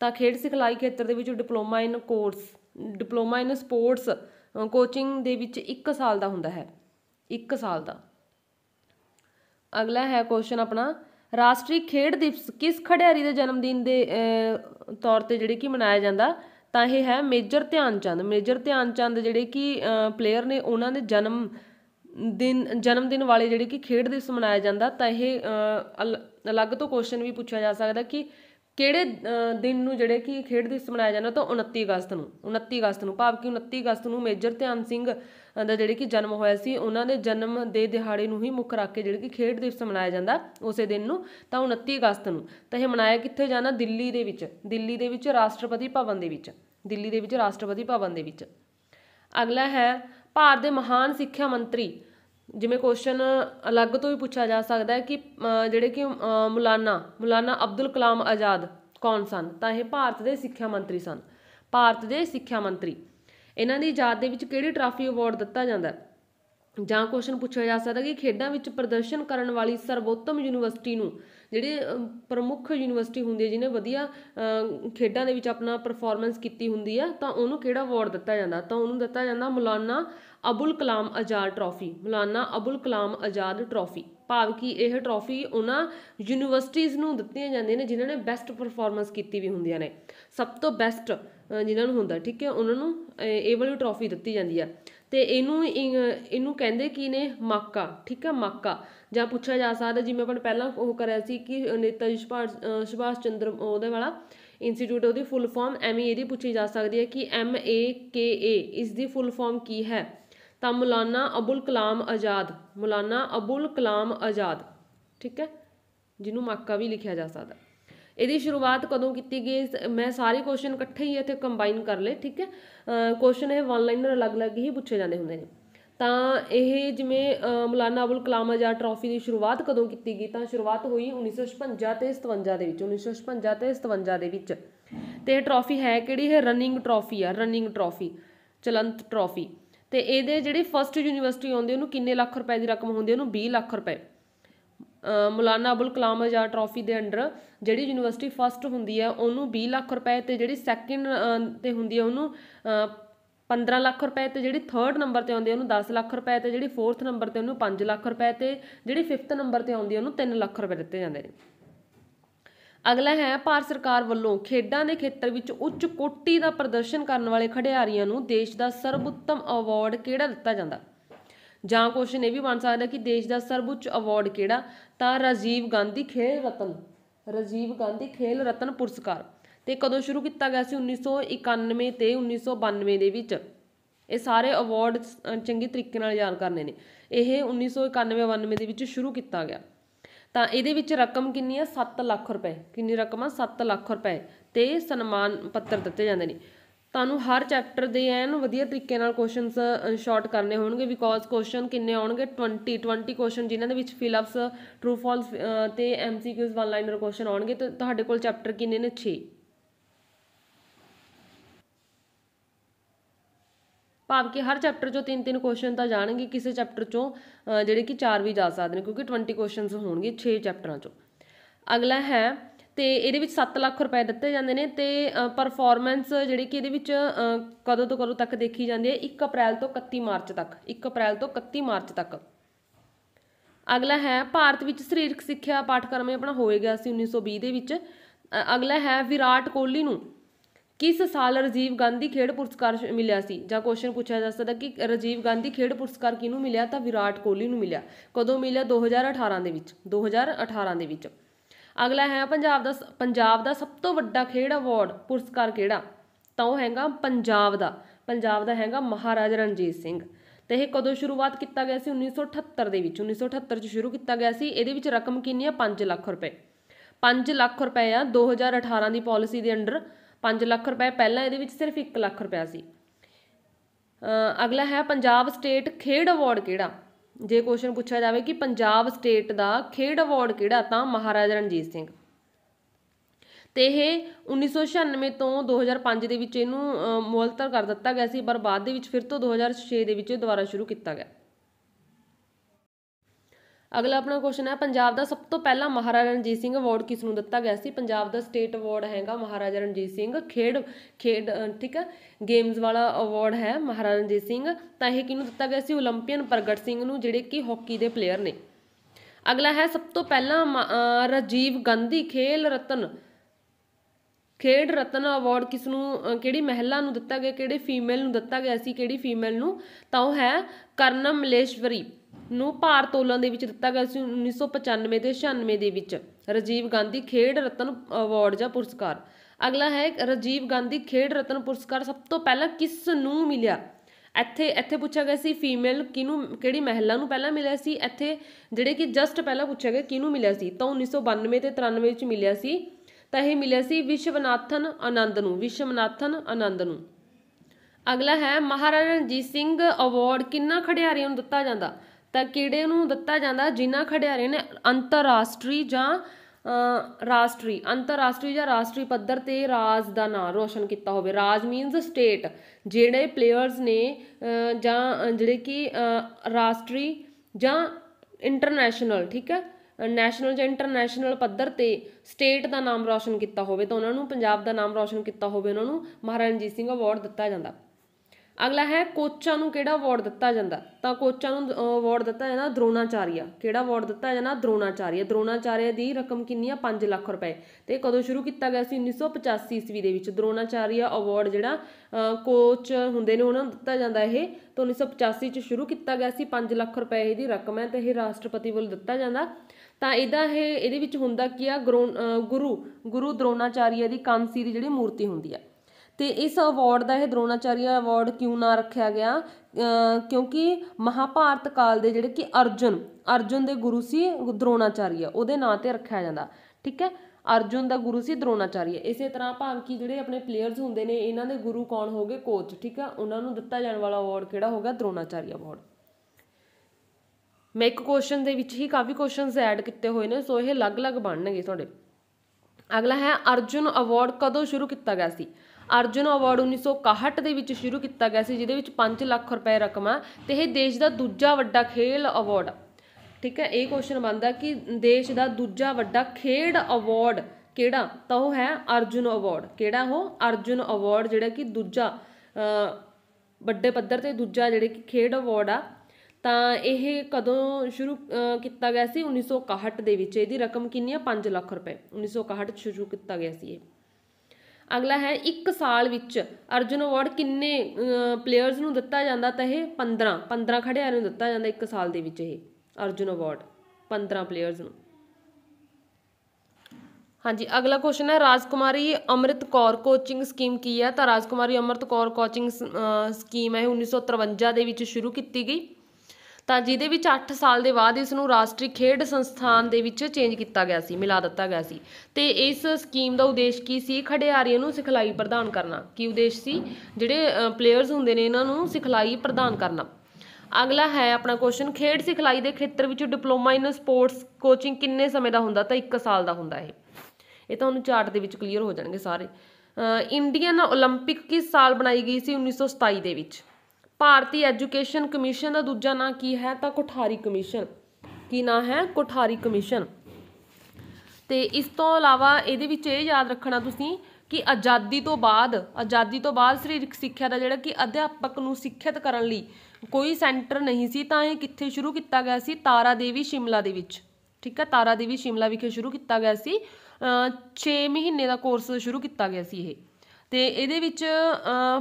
ਤਾਂ ਖੇਡ ਸਿਖਲਾਈ ਖੇਤਰ ਦੇ ਵਿੱਚ diploma in course diploma in sports coaching ਦੇ ਵਿੱਚ 1 ਸਾਲ ਦਾ ਹੁੰਦਾ ਹੈ 1 ਸਾਲ ਦਾ ਅਗਲਾ ਹੈ ਕੁਐਸਚਨ ਆਪਣਾ ਰਾਸ਼ਟਰੀ ਖੇਡ ਦਿਵਸ ਕਿਸ ਖਿਡਾਰੀ ਦੇ ਜਨਮ ਦਿਨ ਦੇ ਤੌਰ ਤੇ ਜਿਹੜੇ ਕਿ ਮਨਾਇਆ ਜਾਂਦਾ ਤਾਂ ਇਹ ਹੈ ਮੇਜਰ ਧਿਆਨ ਚੰਦ ਮੇਜਰ ਧਿਆਨ ਚੰਦ ਜਿਹੜੇ ਕਿ ਪਲੇਅਰ ਨੇ ਉਹਨਾਂ ਦੇ ਜਨਮ ਦਿਨ ਜਨਮ ਦਿਨ ਵਾਲੇ ਜਿਹੜੇ ਕਿ ਖੇਡ ਦਿਵਸ ਮਨਾਇਆ ਜਾਂਦਾ ਤਾਂ ਇਹ ਅਲੱਗ ਤੋਂ ਕੁਐਸਚਨ ਵੀ ਪੁੱਛਿਆ ਜਾ ਸਕਦਾ ਕਿ ਕਿਹੜੇ ਦਿਨ ਨੂੰ ਜਿਹੜੇ ਕਿ ਖੇਡ ਦਿਵਸ ਮਨਾਇਆ ਜਾਂਦਾ ਤਾਂ 29 ਅਗਸਤ ਨੂੰ 29 ਅਗਸਤ ਨੂੰ ਭਾਵ ਕਿ 29 ਅਗਸਤ ਨੂੰ ਮੇਜਰ ਧਿਆਨ ਸਿੰਘ ਦਾ ਜਿਹੜੇ ਕਿ ਜਨਮ ਹੋਇਆ ਸੀ ਉਹਨਾਂ ਦੇ ਜਨਮ ਦੇ ਦਿਹਾੜੇ ਨੂੰ ਹੀ ਮੁੱਖ ਰੱਖ ਕੇ ਜਿਹੜੇ ਕਿ ਖੇਡ ਦਿਵਸ ਮਨਾਇਆ ਜਾਂਦਾ ਉਸੇ ਦਿਨ ਨੂੰ ਤਾਂ 29 ਅਗਸਤ ਨੂੰ ਤਾਂ ਇਹ ਮਨਾਇਆ ਕਿੱਥੇ ਜਾਣਾ ਦਿੱਲੀ ਦੇ ਵਿੱਚ ਦਿੱਲੀ ਦੇ ਵਿੱਚ ਰਾਸ਼ਟਰਪਤੀ ਭਵਨ ਦੇ ਵਿੱਚ ਦਿੱਲੀ ਦੇ ਵਿੱਚ ਰਾਸ਼ਟਰਪਤੀ ਭਵਨ ਦੇ ਵਿੱਚ ਅਗਲਾ ਹੈ ਭਾਰਤ ਦੇ ਮਹਾਨ ਸਿੱਖਿਆ ਮੰਤਰੀ ਜਿਵੇਂ ਕੁਐਸਚਨ ਅਲੱਗ ਤੋਂ ਵੀ ਪੁੱਛਿਆ ਜਾ ਸਕਦਾ ਹੈ ਕਿ ਜਿਹੜੇ ਕਿ ਮੌਲਾਨਾ ਮੌਲਾਨਾ ਅਬਦੁਲ ਕਲਾਮ ਆਜ਼ਾਦ ਕੌਣ ਸਨ ਤਾਂ ਇਹ ਭਾਰਤ ਦੇ ਸਿੱਖਿਆ ਮੰਤਰੀ ਸਨ ਭਾਰਤ ਦੇ ਸਿੱਖਿਆ ਮੰਤਰੀ ਇਹਨਾਂ ਦੀ ਯਾਦ ਦੇ ਵਿੱਚ ਕਿਹੜੀ ਟਰਾਫੀ ਅਵਾਰਡ ਦਿੱਤਾ ਜਾਂਦਾ ਜਾਂ ਕੁਐਸਚਨ ਪੁੱਛਿਆ ਜਾ ਸਕਦਾ ਕਿ ਖੇਡਾਂ ਵਿੱਚ ਪ੍ਰਦਰਸ਼ਨ ਕਰਨ ਵਾਲੀ ਸਰਵੋਤਮ ਯੂਨੀਵਰਸਿਟੀ ਨੂੰ ਜਿਹੜੇ ਪ੍ਰਮੁੱਖ ਯੂਨੀਵਰਸਿਟੀ ਹੁੰਦੀ ਹੈ ਜਿਹਨੇ ਵਧੀਆ ਖੇਡਾਂ ਦੇ ਵਿੱਚ ਆਪਣਾ ਪਰਫਾਰਮੈਂਸ ਕੀਤੀ ਹੁੰਦੀ ਆ ਤਾਂ ਉਹਨੂੰ ਕਿਹੜਾ ਅਵਾਰਡ ਦਿੱਤਾ ਜਾਂਦਾ ਤਾਂ ਉਹਨੂੰ ਦਿੱਤਾ ਜਾਂਦਾ ਮੌਲਾਨਾ ਅਬੁਲ ਕਲਾਮ ਆਜ਼ਾਦ ਟਰਾਫੀ ਮੌਲਾਨਾ ਅਬੁਲ ਕਲਾਮ ਆਜ਼ਾਦ ਟਰਾਫੀ ਭਾਵ ਕਿ ਇਹ ਟਰਾਫੀ ਉਹਨਾਂ ਯੂਨੀਵਰਸਿਟੀਆਂ ਨੂੰ ਦਿੱਤੀਆਂ ਜਾਂਦੀਆਂ ਨੇ ਜਿਨ੍ਹਾਂ ਨੇ ਬੈਸਟ ਪਰਫਾਰਮੈਂਸ ਕੀਤੀ ਵੀ ਹੁੰਦੀਆਂ ਨੇ ਸਭ ਤੋਂ ਬੈਸਟ ਜਿਨ੍ਹਾਂ ਨੂੰ ਹੁੰਦਾ ਠੀਕ ਹੈ ਉਹਨਾਂ ਨੂੰ ਇਹ ਵਾਲੀ ਟਰਾਫੀ ਦਿੱਤੀ ਜਾਂਦੀ ਆ ਤੇ ਇਹਨੂੰ ਇਹਨੂੰ ਕਹਿੰਦੇ ਕੀ ਨੇ ਮਾਕਾ ਠੀਕ ਹੈ ਮਾਕਾ ਜਾਂ ਪੁੱਛਿਆ ਜਾ ਸਕਦਾ ਜਿਵੇਂ ਆਪਾਂ ਪਹਿਲਾਂ ਉਹ ਕਰਿਆ ਸੀ ਕਿ ਨੇਤਾ ਜੀ ਸੁਭਾਸ਼ ਚੰਦਰ ਉਹਦੇ ਵਾਲਾ ਇੰਸਟੀਚਿਊਟ ਉਹਦੀ ਫੁੱਲ ਫਾਰਮ ਐਮਏ ਦੀ ਪੁੱਛੀ ਜਾ ਸਕਦੀ ਹੈ ਕਿ ਐਮਏ ਕੇਏ ਇਸ ਦੀ ਫੁੱਲ ਫਾਰਮ ਕੀ ਹੈ ਤਾਂ ਮੌਲਾਨਾ ਅਬੁਲ ਕਲਾਮ ਆਜ਼ਾਦ ਮੌਲਾਨਾ ਅਬੁਲ ਕਲਾਮ ਆਜ਼ਾਦ ਠੀਕ ਹੈ ਜਿਹਨੂੰ ਮਾਕਾ ਵੀ ਲਿਖਿਆ ਜਾ ਸਕਦਾ ਇਹਦੀ ਸ਼ੁਰੂਆਤ ਕਦੋਂ ਕੀਤੀ ਗਈ ਮੈਂ ਸਾਰੇ ਕੁਐਸਚਨ ਇਕੱਠੇ ਹੀ ਇੱਥੇ ਕੰਬਾਈਨ ਕਰ ਲਏ ਠੀਕ ਹੈ ਕੁਐਸਚਨ ਇਹ ਵਨ ਲਾਈਨਰ ਅਲੱਗ-ਅਲੱਗ ਹੀ ਪੁੱਛੇ ਜਾਂਦੇ ਹੁੰਦੇ ਨੇ ਤਾਂ ਇਹ ਜਿਵੇਂ ਮੌਲਾਨਾ ਅਬੁਲ ਕਲਾਮ ਆਜ਼ਾਦ ਟਰਾਫੀ ਦੀ ਸ਼ੁਰੂਆਤ ਕਦੋਂ ਕੀਤੀ ਗਈ ਤਾਂ ਸ਼ੁਰੂਆਤ ਹੋਈ 1956 ਤੇ 57 ਦੇ ਵਿੱਚ 1956 ਤੇ 57 ਦੇ ਵਿੱਚ ਤੇ ਇਹ ਟਰਾਫੀ ਹੈ ਕਿਹੜੀ ਹੈ ਰਨਿੰਗ ਟਰਾਫੀ ਆ ਰਨਿੰਗ ਟਰਾਫੀ ਚਲੰਤ ਟਰਾਫੀ ਤੇ ਇਹਦੇ ਜਿਹੜੇ ਫਰਸਟ ਯੂਨੀਵਰਸਿਟੀ ਆਉਂਦੀ ਉਹਨੂੰ ਕਿੰਨੇ ਲੱਖ ਰੁਪਏ ਦੀ ਰਕਮ ਹੁੰਦੀ ਉਹਨੂੰ 20 ਲੱਖ ਰੁਪਏ ਮੌਲਾਨਾ ਅਬੁਲ ਕਲਾਮ ਆਜ਼ਾਦ ਟਰਾਫੀ ਦੇ ਅੰਡਰ ਜਿਹੜੀ ਯੂਨੀਵਰਸਿਟੀ ਫਰਸਟ ਹੁੰਦੀ ਹੈ ਉਹਨੂੰ 20 ਲੱਖ ਰੁਪਏ ਤੇ ਜਿਹੜੀ ਸੈਕਿੰਡ ਤੇ ਹੁੰਦੀ ਹੈ ਉਹਨੂੰ 15 ਲੱਖ ਰੁਪਏ ਤੇ ਜਿਹੜੀ 3rd ਨੰਬਰ ਤੇ ਆਉਂਦੀ ਉਹਨੂੰ 10 ਲੱਖ ਰੁਪਏ ਤੇ ਜਿਹੜੀ 4th ਨੰਬਰ ਤੇ ਉਹਨੂੰ 5 ਲੱਖ ਰੁਪਏ ਤੇ ਜਿਹੜੀ 5th ਨੰਬਰ ਤੇ ਆਉਂਦੀ ਉਹਨੂੰ 3 ਲੱਖ ਰੁਪਏ ਦਿੱਤੇ ਜਾਂਦੇ ਨੇ ਅਗਲਾ ਹੈ ਭਾਰਤ ਸਰਕਾਰ ਵੱਲੋਂ ਖੇਡਾਂ ਦੇ ਖੇਤਰ ਵਿੱਚ ਉੱਚ ਕੋਟੀ ਦਾ ਪ੍ਰਦਰਸ਼ਨ ਕਰਨ ਵਾਲੇ ਖਿਡਾਰੀਆਂ ਨੂੰ ਦੇਸ਼ ਦਾ ਸਰਬਉੱਤਮ ਅਵਾਰਡ ਕਿਹੜਾ ਦਿੱਤਾ ਜਾਂਦਾ ਜਾਂ ਕੁਐਸਚਨ ਇਹ ਵੀ ਬਣ ਸਕਦਾ ਕਿ ਦੇਸ਼ ਦਾ ਸਰਬਉੱਚ ਅਵਾਰਡ ਕਿਹੜਾ ਤਾਂ ਰਾਜੀਵ ਗਾਂਧੀ ਖੇਲ ਰਤਨ ਰਾਜੀਵ ਗਾਂਧੀ ਖੇਲ ਰਤਨ ਪੁਰਸਕਾਰ ਤੇ ਕਦੋਂ ਸ਼ੁਰੂ ਕੀਤਾ ਗਿਆ ਸੀ 1991 ਤੇ 1992 ਦੇ ਵਿੱਚ ਇਹ ਸਾਰੇ ਅਵਾਰਡ ਚੰਗੀ ਤਰੀਕੇ ਨਾਲ ਯਾਦ ਕਰਨੇ ਨੇ ਇਹ 1991-92 ਦੇ ਵਿੱਚ ਸ਼ੁਰੂ ਕੀਤਾ ਗਿਆ ਤਾਂ ਇਹਦੇ ਵਿੱਚ ਰਕਮ ਕਿੰਨੀ ਹੈ 7 ਲੱਖ ਰੁਪਏ ਕਿੰਨੀ ਰਕਮ ਆ 7 ਲੱਖ ਰੁਪਏ ਤੇ ਸਨਮਾਨ ਪੱਤਰ ਦਿੱਤੇ ਜਾਂਦੇ ਨੇ ਤੁਹਾਨੂੰ ਹਰ ਚੈਪਟਰ ਦੇ ਐਨ ਵਧੀਆ ਤਰੀਕੇ ਨਾਲ ਕੁਐਸਚਨਸ ਸ਼ਾਰਟ ਕਰਨੇ ਹੋਣਗੇ ਬਿਕੋਜ਼ ਕੁਐਸਚਨ ਕਿੰਨੇ ਆਉਣਗੇ 20 20 ਕੁਐਸਚਨ ਜਿਨ੍ਹਾਂ ਦੇ ਵਿੱਚ ਫਿਲ ਅਪਸ ਟਰੂ ਫਾਲਸ ਤੇ ਐਮਸੀਕਿਊਜ਼ ਵਨ ਲਾਈਨਰ ਕੁਐਸਚਨ ਆਉਣਗੇ ਤੇ ਤੁਹਾਡੇ ਕੋਲ ਚੈਪਟਰ ਕਿੰਨੇ ਨੇ 6 ਭਾਵ ਕਿ ਹਰ ਚੈਪਟਰ ਚੋਂ ਤਿੰਨ ਤਿੰਨ ਕੁਐਸਚਨ ਤਾਂ ਜਾਣਗੇ ਕਿਸੇ ਚੈਪਟਰ ਚੋਂ ਜਿਹੜੇ ਕਿ ਚਾਰ ਵੀ ਜਾ ਸਕਦੇ ਨੇ ਕਿਉਂਕਿ 20 ਕੁਐਸਚਨਸ ਹੋਣਗੇ 6 ਚੈਪਟਰਾਂ ਚੋਂ ਅਗਲਾ ਹੈ ਤੇ ਇਹਦੇ ਵਿੱਚ 7 ਲੱਖ ਰੁਪਏ ਦਿੱਤੇ ਜਾਂਦੇ ਨੇ ਤੇ ਪਰਫਾਰਮੈਂਸ ਜਿਹੜੀ ਕਿ ਇਹਦੇ ਵਿੱਚ ਕਦੋਂ ਤੋਂ ਕਦੋਂ ਤੱਕ ਦੇਖੀ ਜਾਂਦੀ ਹੈ 1 ਅਪ੍ਰੈਲ ਤੋਂ 31 ਮਾਰਚ ਤੱਕ 1 ਅਪ੍ਰੈਲ ਤੋਂ 31 ਮਾਰਚ ਤੱਕ ਅਗਲਾ ਹੈ ਭਾਰਤ ਵਿੱਚ ਸਰੀਰਕ ਸਿੱਖਿਆ ਪਾਠਕ੍ਰਮ ਆਪਣਾ ਹੋਏਗਾ ਗਿਆ ਸੀ 1920 ਦੇ ਵਿੱਚ ਅਗਲਾ ਹੈ ਵਿਰਾਟ ਕੋਹਲੀ ਨੂੰ ਕਿਸ ਸਾਲ ਰਜੀਵ ਗਾਂਧੀ ਖੇਡ ਪੁਰਸਕਾਰ ਮਿਲਿਆ ਸੀ ਜਾਂ ਕੁਐਸਚਨ ਪੁੱਛਿਆ ਜਾ ਸਕਦਾ ਕਿ ਰਜੀਵ ਗਾਂਧੀ ਖੇਡ ਪੁਰਸਕਾਰ ਕਿਹਨੂੰ ਮਿਲਿਆ ਤਾਂ ਵਿਰਾਟ ਕੋਹਲੀ ਨੂੰ ਮਿਲਿਆ ਕਦੋਂ ਮਿਲਿਆ 2018 ਦੇ ਵਿੱਚ 2018 ਦੇ ਵਿੱਚ ਅਗਲਾ ਹੈ ਪੰਜਾਬ ਦਾ ਪੰਜਾਬ ਦਾ ਸਭ ਤੋਂ ਵੱਡਾ ਖੇਡ ਅਵਾਰਡ ਪੁਰਸਕਾਰ ਕਿਹੜਾ ਤਾਂ ਉਹ ਹੈਗਾ ਪੰਜਾਬ ਦਾ ਪੰਜਾਬ ਦਾ ਹੈਗਾ ਮਹਾਰਾਜ ਰਣਜੀਤ ਸਿੰਘ ਤੇ ਇਹ ਕਦੋਂ ਸ਼ੁਰੂਆਤ ਕੀਤਾ ਗਿਆ ਸੀ 1978 ਦੇ ਵਿੱਚ 1978 ਚ ਸ਼ੁਰੂ ਕੀਤਾ ਗਿਆ ਸੀ ਇਹਦੇ ਵਿੱਚ ਰਕਮ ਕਿੰਨੀ ਆ 5 ਲੱਖ ਰੁਪਏ 5 ਲੱਖ ਰੁਪਏ ਆ 2018 ਦੀ ਪਾਲਿਸੀ ਦੇ ਅੰਡਰ 5 ਲੱਖ ਰੁਪਏ ਪਹਿਲਾਂ ਇਹਦੇ ਵਿੱਚ ਸਿਰਫ 1 ਲੱਖ ਰੁਪਏ ਸੀ ਅਗਲਾ ਹੈ ਪੰਜਾਬ ਸਟੇਟ ਖੇਡ ਅਵਾਰਡ ਕਿਹੜਾ ਜੇ ਕੁਐਸਚਨ ਪੁੱਛਿਆ ਜਾਵੇ ਕਿ ਪੰਜਾਬ ਸਟੇਟ ਦਾ ਖੇਡ ਅਵਾਰਡ ਕਿਹੜਾ ਤਾਂ ਮਹਾਰਾਜਾ ਰਣਜੀਤ ਸਿੰਘ ਤੇ ਇਹ 1996 ਤੋਂ 2005 ਦੇ ਵਿੱਚ ਇਹਨੂੰ ਮੁਅਲਤਰ ਕਰ ਦਿੱਤਾ ਗਿਆ ਸੀ ਪਰ ਬਾਅਦ ਦੇ ਵਿੱਚ ਫਿਰ ਤੋਂ 2006 ਦੇ ਵਿੱਚ ਦੁਬਾਰਾ ਸ਼ੁਰੂ ਕੀਤਾ ਗਿਆ ਅਗਲਾ ਆਪਣਾ ਕੁਐਸਚਨ ਹੈ ਪੰਜਾਬ ਦਾ ਸਭ ਤੋਂ ਪਹਿਲਾ ਮਹਾਰਾਜਾ ਰਣਜੀਤ ਸਿੰਘ ਅਵਾਰਡ ਕਿਸ ਨੂੰ ਦਿੱਤਾ ਗਿਆ ਸੀ ਪੰਜਾਬ ਦਾ ਸਟੇਟ ਅਵਾਰਡ ਹੈਗਾ ਮਹਾਰਾਜਾ ਰਣਜੀਤ ਸਿੰਘ ਖੇਡ ਖੇਡ ਠੀਕ ਹੈ ਗੇਮਸ ਵਾਲਾ ਅਵਾਰਡ ਹੈ ਮਹਾਰਾਜਾ ਰਣਜੀਤ ਸਿੰਘ ਤਾਂ ਇਹ ਕਿਹਨੂੰ ਦਿੱਤਾ ਗਿਆ ਸੀ 올림픽ਨ ਪ੍ਰਗਟ ਸਿੰਘ ਨੂੰ ਜਿਹੜੇ ਕਿ ਹਾਕੀ ਦੇ ਪਲੇਅਰ ਨੇ ਅਗਲਾ ਹੈ ਸਭ ਤੋਂ ਪਹਿਲਾ ਰਾਜੀਵ ਗਾਂਧੀ ਖੇਲ ਰਤਨ ਖੇਡ ਰਤਨ ਅਵਾਰਡ ਕਿਸ ਨੂੰ ਕਿਹੜੀ ਮਹਿਲਾ ਨੂੰ ਦਿੱਤਾ ਗਿਆ ਕਿਹੜੇ ਫੀਮੇਲ ਨੂੰ ਦਿੱਤਾ ਗਿਆ ਸੀ ਕਿਹੜੀ ਫੀਮੇਲ ਨੂੰ ਤਾਂ ਉਹ ਹੈ ਕਰਨਮ ਮਲੇਸ਼ਵਰੀ ਨੂੰ ਭਾਰ ਤੋਲਣ ਦੇ ਵਿੱਚ ਦਿੱਤਾ ਗਿਆ ਸੀ 1995 ਤੇ 96 ਦੇ ਵਿੱਚ ਰਜੀਵ ਗਾਂਧੀ ਖੇਡ ਰਤਨ ਅਵਾਰਡ ਜਾਂ ਪੁਰਸਕਾਰ ਅਗਲਾ ਹੈ ਰਜੀਵ ਗਾਂਧੀ ਖੇਡ ਰਤਨ ਪੁਰਸਕਾਰ ਸਭ ਤੋਂ ਪਹਿਲਾਂ ਕਿਸ ਨੂੰ ਮਿਲਿਆ ਇੱਥੇ ਇੱਥੇ ਪੁੱਛਿਆ ਗਿਆ ਸੀ ਫੀਮੇਲ ਕਿਹਨੂੰ ਕਿਹੜੀ ਮਹਿਲਾ ਨੂੰ ਪਹਿਲਾਂ ਮਿਲਿਆ ਸੀ ਇੱਥੇ ਜਿਹੜੇ ਕਿ ਜਸਟ ਪਹਿਲਾਂ ਪੁੱਛਿਆ ਗਿਆ ਕਿਹਨੂੰ ਮਿਲਿਆ ਸੀ ਤਾਂ 1992 ਤੇ 93 ਵਿੱਚ ਮਿਲਿਆ ਸੀ ਤਾਂ ਇਹ ਮਿਲਿਆ ਸੀ ਵਿਸ਼ਵਨਾਥਨ ਆਨੰਦ ਨੂੰ ਵਿਸ਼ਵਨਾਥਨ ਆਨੰਦ ਨੂੰ ਅਗਲਾ ਹੈ ਮਹਾਰਾਜਾ ਰਣਜੀਤ ਸਿੰਘ ਅਵਾਰਡ ਕਿੰਨਾ ਖਿਡਾਰੀਆਂ ਨੂੰ ਦਿੱਤਾ ਜਾਂਦਾ ਤਾਂ ਕਿਹੜੇ ਨੂੰ ਦਿੱਤਾ ਜਾਂਦਾ ਜਿਨ੍ਹਾਂ ਖਿਡਾਰੀ ਨੇ ਅੰਤਰਰਾਸ਼ਟਰੀ ਜਾਂ ਰਾਸ਼ਟਰੀ ਅੰਤਰਰਾਸ਼ਟਰੀ ਜਾਂ ਰਾਸ਼ਟਰੀ ਪੱਧਰ ਤੇ ਰਾਜ ਦਾ ਨਾਮ ਰੋਸ਼ਨ ਕੀਤਾ ਹੋਵੇ ਰਾਜ ਮੀਨਸ ਸਟੇਟ ਜਿਹੜੇ ਪਲੇਅਰਸ ਨੇ ਜਾਂ ਜਿਹੜੇ ਕਿ ਰਾਸ਼ਟਰੀ ਜਾਂ ਇੰਟਰਨੈਸ਼ਨਲ ਠੀਕ ਹੈ ਨੈਸ਼ਨਲ ਜਾਂ ਇੰਟਰਨੈਸ਼ਨਲ ਪੱਧਰ ਤੇ ਸਟੇਟ ਦਾ ਨਾਮ ਰੋਸ਼ਨ ਕੀਤਾ ਹੋਵੇ ਤਾਂ ਉਹਨਾਂ ਨੂੰ ਪੰਜਾਬ ਦਾ ਨਾਮ ਰੋਸ਼ਨ ਕੀਤਾ ਹੋਵੇ ਉਹਨਾਂ ਨੂੰ ਮਹਾਰਾਜਾ ਰਣਜੀਤ ਸਿੰਘ ਅਵਾਰਡ ਦਿੱਤਾ ਜਾਂਦਾ ਅਗਲਾ ਹੈ ਕੋਚਾਂ ਨੂੰ ਕਿਹੜਾ ਅਵਾਰਡ ਦਿੱਤਾ ਜਾਂਦਾ ਤਾਂ ਕੋਚਾਂ ਨੂੰ ਅਵਾਰਡ ਦਿੱਤਾ ਜਾਂਦਾ ਦਰੋਣਾਚਾਰੀਆ ਕਿਹੜਾ ਅਵਾਰਡ ਦਿੱਤਾ ਜਾਂਦਾ ਦਰੋਣਾਚਾਰੀਆ ਦਰੋਣਾਚਾਰੀਆ ਦੀ ਰਕਮ ਕਿੰਨੀ ਆ 5 ਲੱਖ ਰੁਪਏ ਤੇ ਕਦੋਂ ਸ਼ੁਰੂ ਕੀਤਾ ਗਿਆ ਸੀ 1985 ਈਸਵੀ ਦੇ ਵਿੱਚ ਦਰੋਣਾਚਾਰੀਆ ਅਵਾਰਡ ਜਿਹੜਾ ਕੋਚ ਹੁੰਦੇ ਨੇ ਉਹਨਾਂ ਨੂੰ ਦਿੱਤਾ ਜਾਂਦਾ ਇਹ ਤਾਂ 1985 ਚ ਸ਼ੁਰੂ ਕੀਤਾ ਗਿਆ ਸੀ 5 ਲੱਖ ਰੁਪਏ ਇਹਦੀ ਰਕਮ ਹੈ ਤੇ ਇਹ ਰਾਸ਼ਟਰਪਤੀ ਵੱਲ ਦਿੱਤਾ ਜਾਂਦਾ ਤਾਂ ਇਹਦਾ ਇਹ ਇਹਦੇ ਵਿੱਚ ਹੁੰਦਾ ਕੀ ਆ ਗੁਰੂ ਗੁਰੂ ਦਰੋਣਾਚਾਰੀਆ ਦੀ ਕਾਂਸੀ ਦੀ ਜਿਹੜੀ ਮੂਰਤੀ ਹੁੰਦੀ ਆ ਤੇ ਇਸ ਅਵਾਰਡ ਦਾ ਇਹ ਦਰੋਣਾਚਾਰੀਆ ਅਵਾਰਡ ਕਿਉਂ ਨਾ ਰੱਖਿਆ ਗਿਆ ਕਿਉਂਕਿ ਮਹਾਭਾਰਤ ਕਾਲ ਦੇ ਜਿਹੜੇ ਕਿ ਅਰਜੁਨ ਅਰਜੁਨ ਦੇ ਗੁਰੂ ਸੀ ਦਰੋਣਾਚਾਰੀਆ ਉਹਦੇ ਨਾਂ ਤੇ ਰੱਖਿਆ ਜਾਂਦਾ ਠੀਕ ਹੈ ਅਰਜੁਨ ਦਾ ਗੁਰੂ ਸੀ ਦਰੋਣਾਚਾਰੀਆ ਇਸੇ ਤਰ੍ਹਾਂ ਭਾਵ ਕਿ ਜਿਹੜੇ ਆਪਣੇ ਪਲੇਅਰਸ ਹੁੰਦੇ ਨੇ ਇਹਨਾਂ ਦੇ ਗੁਰੂ ਕੌਣ ਹੋਗੇ ਕੋਚ ਠੀਕ ਹੈ ਉਹਨਾਂ ਨੂੰ ਦਿੱਤਾ ਜਾਣ ਵਾਲਾ ਅਵਾਰਡ ਕਿਹੜਾ ਹੋਗਾ ਦਰੋਣਾਚਾਰੀਆ ਅਵਾਰਡ ਮੈਂ ਇੱਕ ਕੁਐਸਚਨ ਦੇ ਵਿੱਚ ਹੀ ਕਾਫੀ ਕੁਐਸਚਨਸ ਐਡ ਕੀਤੇ ਹੋਏ ਨੇ ਸੋ ਇਹ ਅਲੱਗ-ਅਲੱਗ ਬਣਨਗੇ ਤੁਹਾਡੇ ਅਗਲਾ ਹੈ ਅਰਜੁਨ ਅਵਾਰਡ ਕਦੋਂ ਸ਼ੁਰੂ ਕੀਤਾ ਗਿਆ ਸੀ ਅਰਜੁਨ ਅਵਾਰਡ 1961 ਦੇ ਵਿੱਚ ਸ਼ੁਰੂ ਕੀਤਾ ਗਿਆ ਸੀ ਜਿਹਦੇ ਵਿੱਚ 5 ਲੱਖ ਰੁਪਏ ਰਕਮ ਆ ਤੇ ਇਹ ਦੇਸ਼ ਦਾ ਦੂਜਾ ਵੱਡਾ ਖੇਲ ਅਵਾਰਡ ਠੀਕ ਹੈ ਇਹ ਕੁਐਸਚਨ ਬਣਦਾ ਕਿ ਦੇਸ਼ ਦਾ ਦੂਜਾ ਵੱਡਾ ਖੇਡ ਅਵਾਰਡ ਕਿਹੜਾ ਤਾਂ ਉਹ ਹੈ ਅਰਜੁਨ ਅਵਾਰਡ ਕਿਹੜਾ ਉਹ ਅਰਜੁਨ ਅਵਾਰਡ ਜਿਹੜਾ ਕਿ ਦੂਜਾ ਵੱਡੇ ਪੱਧਰ ਤੇ ਦੂਜਾ ਜਿਹੜੇ ਕਿ ਖੇਡ ਅਵਾਰਡ ਆ ਤਾਂ ਇਹ ਕਦੋਂ ਸ਼ੁਰੂ ਕੀਤਾ ਗਿਆ ਸੀ 1961 ਦੇ ਵਿੱਚ ਇਹਦੀ ਰਕਮ ਕਿੰਨੀ ਆ 5 ਲੱਖ ਰੁਪਏ 1961 ਚ ਸ਼ੁਰੂ ਕੀਤਾ ਗਿਆ ਸੀ ਇਹ ਅਗਲਾ ਹੈ ਇੱਕ ਸਾਲ ਵਿੱਚ ਅਰਜੁਨ ਅਵਾਰਡ ਕਿੰਨੇ ਪਲੇਅਰਸ ਨੂੰ ਦਿੱਤਾ ਜਾਂਦਾ ਤਾਂ ਇਹ 15 15 ਖਿਡਾਰੀਆਂ ਨੂੰ ਦਿੱਤਾ ਜਾਂਦਾ ਇੱਕ ਸਾਲ ਦੇ ਵਿੱਚ ਇਹ ਅਰਜੁਨ ਅਵਾਰਡ 15 ਪਲੇਅਰਸ ਨੂੰ ਹਾਂਜੀ ਅਗਲਾ ਕੁਐਸਚਨ ਹੈ ਰਾਜਕੁਮਾਰੀ ਅਮਰਿਤ ਕੌਰ ਕੋਚਿੰਗ ਸਕੀਮ ਕੀ ਹੈ ਤਾਂ ਰਾਜਕੁਮਾਰੀ ਅਮਰਿਤ ਕੌਰ ਕੋਚਿੰਗ ਸਕੀਮ ਹੈ 1953 ਦੇ ਵਿੱਚ ਸ਼ੁਰੂ ਕੀਤੀ ਗਈ ਤਾਂ ਜਿਹਦੇ ਵਿੱਚ 8 ਸਾਲ ਦੇ ਬਾਅਦ ਇਸ ਨੂੰ ਰਾਸ਼ਟਰੀ ਖੇਡ ਸੰਸਥਾਨ ਦੇ ਵਿੱਚ ਚੇਂਜ ਕੀਤਾ ਗਿਆ ਸੀ ਮਿਲਾ ਦਿੱਤਾ ਗਿਆ ਸੀ ਤੇ ਇਸ ਸਕੀਮ ਦਾ ਉਦੇਸ਼ ਕੀ ਸੀ ਖਿਡਾਰੀਆਂ ਨੂੰ ਸਿਖਲਾਈ ਪ੍ਰਦਾਨ ਕਰਨਾ ਕੀ ਉਦੇਸ਼ ਸੀ ਜਿਹੜੇ ਪਲੇਅਰਸ ਹੁੰਦੇ ਨੇ ਇਹਨਾਂ ਨੂੰ ਸਿਖਲਾਈ ਪ੍ਰਦਾਨ ਕਰਨਾ ਅਗਲਾ ਹੈ ਆਪਣਾ ਕੁਐਸਚਨ ਖੇਡ ਸਿਖਲਾਈ ਦੇ ਖੇਤਰ ਵਿੱਚ ਡਿਪਲੋਮਾ ਇਨ ਸਪੋਰਟਸ ਕੋਚਿੰਗ ਕਿੰਨੇ ਸਮੇਂ ਦਾ ਹੁੰਦਾ ਤਾਂ 1 ਸਾਲ ਦਾ ਹੁੰਦਾ ਇਹ ਇਹ ਤੁਹਾਨੂੰ ਚਾਰਟ ਦੇ ਵਿੱਚ ਕਲੀਅਰ ਹੋ ਜਾਣਗੇ ਸਾਰੇ ਇੰਡੀਅਨ 올림픽 ਕਿਸ ਸਾਲ ਬਣਾਈ ਗਈ ਸੀ 1927 ਦੇ ਵਿੱਚ ਭਾਰਤੀ ਐਜੂਕੇਸ਼ਨ ਕਮਿਸ਼ਨ ਦਾ ਦੂਜਾ ਨਾਂ ਕੀ ਹੈ ਤਾਂ ਕੋਠਾਰੀ ਕਮਿਸ਼ਨ ਕੀ ਨਾਂ ਹੈ ਕੋਠਾਰੀ ਕਮਿਸ਼ਨ ਤੇ ਇਸ ਤੋਂ ਇਲਾਵਾ ਇਹਦੇ ਵਿੱਚ ਇਹ ਯਾਦ ਰੱਖਣਾ ਤੁਸੀਂ ਕਿ ਆਜ਼ਾਦੀ ਤੋਂ ਬਾਅਦ ਆਜ਼ਾਦੀ ਤੋਂ ਬਾਅਦ ਸਰੀਰਕ ਸਿੱਖਿਆ ਦਾ ਜਿਹੜਾ ਕਿ ਅਧਿਆਪਕ ਨੂੰ ਸਿੱਖਿਅਤ ਕਰਨ ਲਈ ਕੋਈ ਸੈਂਟਰ ਨਹੀਂ ਸੀ ਤਾਂ ਇਹ ਕਿੱਥੇ ਸ਼ੁਰੂ ਕੀਤਾ ਗਿਆ ਸੀ ਤਾਰਾ ਦੇਵੀ ਸ਼ਿਮਲਾ ਦੇ ਵਿੱਚ ਠੀਕ ਹੈ ਤਾਰਾ ਦੇਵੀ ਸ਼ਿਮਲਾ ਵਿਖੇ ਸ਼ੁਰੂ ਕੀਤਾ ਗਿਆ ਸੀ 6 ਮਹੀਨੇ ਦਾ ਕੋਰਸ ਸ਼ੁਰੂ ਕੀਤਾ ਗਿਆ ਸੀ ਇਹ ਤੇ ਇਹਦੇ ਵਿੱਚ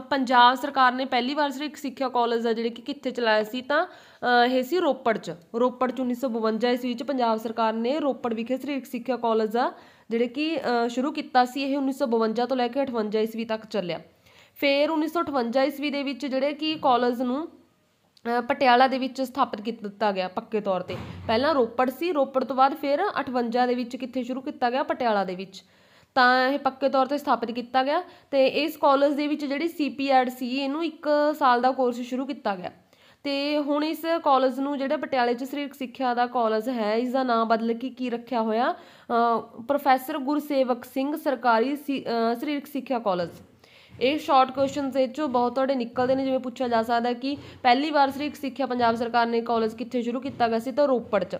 ਪੰਜਾਬ ਸਰਕਾਰ ਨੇ ਪਹਿਲੀ ਵਾਰ ਸਿਰ ਇੱਕ ਸਿੱਖਿਆ ਕਾਲਜ ਆ ਜਿਹੜੇ ਕਿ ਕਿੱਥੇ ਚਲਾਇਆ ਸੀ ਤਾਂ ਇਹ ਸੀ ਰੋਪੜ 'ਚ ਰੋਪੜ 'ਚ 1952 ਈਸਵੀ ਵਿੱਚ ਪੰਜਾਬ ਸਰਕਾਰ ਨੇ ਰੋਪੜ ਵਿਖੇ ਇੱਕ ਸਿੱਖਿਆ ਕਾਲਜ ਆ ਜਿਹੜੇ ਕਿ ਸ਼ੁਰੂ ਕੀਤਾ ਸੀ ਇਹ 1952 ਤੋਂ ਲੈ ਕੇ 58 ਈਸਵੀ ਤੱਕ ਚੱਲਿਆ ਫਿਰ 1958 ਈਸਵੀ ਦੇ ਵਿੱਚ ਜਿਹੜੇ ਕਿ ਕਾਲਜ ਨੂੰ ਪਟਿਆਲਾ ਦੇ ਵਿੱਚ ਸਥਾਪਿਤ ਕੀਤਾ ਦਿੱਤਾ ਗਿਆ ਪੱਕੇ ਤੌਰ ਤੇ ਪਹਿਲਾਂ ਰੋਪੜ ਸੀ ਰੋਪੜ ਤੋਂ ਬਾਅਦ ਫਿਰ 58 ਦੇ ਵਿੱਚ ਕਿੱਥੇ ਸ਼ੁਰੂ ਕੀਤਾ ਗਿਆ ਪਟਿਆਲਾ ਦੇ ਵਿੱਚ ਤਾਂ ਇਹ ਪੱਕੇ ਤੌਰ ਤੇ ਸਥਾਪਿਤ ਕੀਤਾ ਗਿਆ ਤੇ ਇਸ ਕਾਲਜ ਦੇ ਵਿੱਚ ਜਿਹੜੀ ਸੀਪੀਐਡ ਸੀ ਇਹਨੂੰ 1 ਸਾਲ ਦਾ ਕੋਰਸ ਸ਼ੁਰੂ ਕੀਤਾ ਗਿਆ ਤੇ ਹੁਣ ਇਸ ਕਾਲਜ ਨੂੰ ਜਿਹੜਾ ਪਟਿਆਲੇ 'ਚ ਸਰੀਰਕ ਸਿੱਖਿਆ ਦਾ ਕਾਲਜ ਹੈ ਇਸ ਦਾ ਨਾਮ ਬਦਲ ਕੇ ਕੀ ਰੱਖਿਆ ਹੋਇਆ ਪ੍ਰੋਫੈਸਰ ਗੁਰਸੇਵਕ ਸਿੰਘ ਸਰਕਾਰੀ ਸਰੀਰਕ ਸਿੱਖਿਆ ਕਾਲਜ ਇਹ ਸ਼ਾਰਟ ਕੁਐਸਚਨਸ ਇਹ ਚੋਂ ਬਹੁਤ ਤੁਹਾਡੇ ਨਿਕਲਦੇ ਨੇ ਜਿਵੇਂ ਪੁੱਛਿਆ ਜਾ ਸਕਦਾ ਕਿ ਪਹਿਲੀ ਵਾਰ ਸਰੀਰਕ ਸਿੱਖਿਆ ਪੰਜਾਬ ਸਰਕਾਰ ਨੇ ਕਾਲਜ ਕਿੱਥੇ ਸ਼ੁਰੂ ਕੀਤਾ ਗਿਆ ਸੀ ਤਾਂ ਰੋਪੜ 'ਚ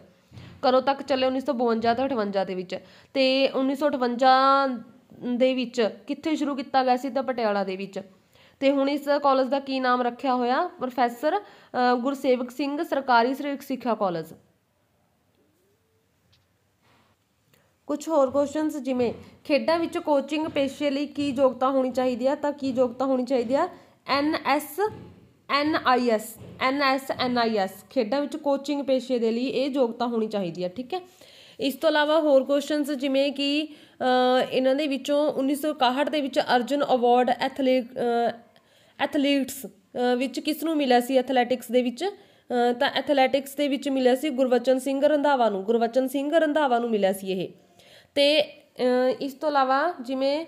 ਕਦੋਂ ਤੱਕ ਚੱਲੇ 1952 ਤੋਂ 58 ਦੇ ਵਿੱਚ ਤੇ 1958 ਦੇ ਵਿੱਚ ਕਿੱਥੇ ਸ਼ੁਰੂ ਕੀਤਾ ਗਿਆ ਸੀ ਤਾਂ ਪਟਿਆਲਾ ਦੇ ਵਿੱਚ ਤੇ ਹੁਣ ਇਸ ਕਾਲਜ ਦਾ ਕੀ ਨਾਮ ਰੱਖਿਆ ਹੋਇਆ ਪ੍ਰੋਫੈਸਰ ਗੁਰਸੇਵਕ ਸਿੰਘ ਸਰਕਾਰੀ ਸਰੀਰਕ ਸਿੱਖਿਆ ਕਾਲਜ ਕੁਝ ਹੋਰ ਕੁਐਸਚਨਸ ਜਿਵੇਂ ਖੇਡਾਂ ਵਿੱਚ ਕੋਚਿੰਗ ਪੇਸ਼ੇ ਲਈ ਕੀ ਯੋਗਤਾ ਹੋਣੀ ਚਾਹੀਦੀ ਆ ਤਾਂ ਕੀ ਯੋਗਤਾ ਹੋਣੀ ਚਾਹੀਦੀ ਆ N S N I S N S N I S ਖੇਡਾਂ ਵਿੱਚ ਕੋਚਿੰਗ ਪੇਸ਼ੇ ਦੇ ਲਈ ਇਹ ਯੋਗਤਾ ਹੋਣੀ ਚਾਹੀਦੀ ਹੈ ਠੀਕ ਹੈ ਇਸ ਤੋਂ ਇਲਾਵਾ ਹੋਰ ਕੁਐਸਚਨਸ ਜਿਵੇਂ ਕਿ ਇਹਨਾਂ ਦੇ ਵਿੱਚੋਂ 1961 ਦੇ ਵਿੱਚ ਅਰਜਨ ਅਵਾਰਡ ਐਥਲੀਟ ਐਥਲੀਟਸ ਵਿੱਚ ਕਿਸ ਨੂੰ ਮਿਲਿਆ ਸੀ ਐਥਲੈਟਿਕਸ ਦੇ ਵਿੱਚ ਤਾਂ ਐਥਲੈਟਿਕਸ ਦੇ ਵਿੱਚ ਮਿਲਿਆ ਸੀ ਗੁਰਵਚਨ ਸਿੰਘ ਰੰਧਾਵਾ ਨੂੰ ਗੁਰਵਚਨ ਸਿੰਘ ਰੰਧਾਵਾ ਨੂੰ ਮਿਲਿਆ ਸੀ ਇਹ ਤੇ ਇਸ ਤੋਂ ਇਲਾਵਾ ਜਿਵੇਂ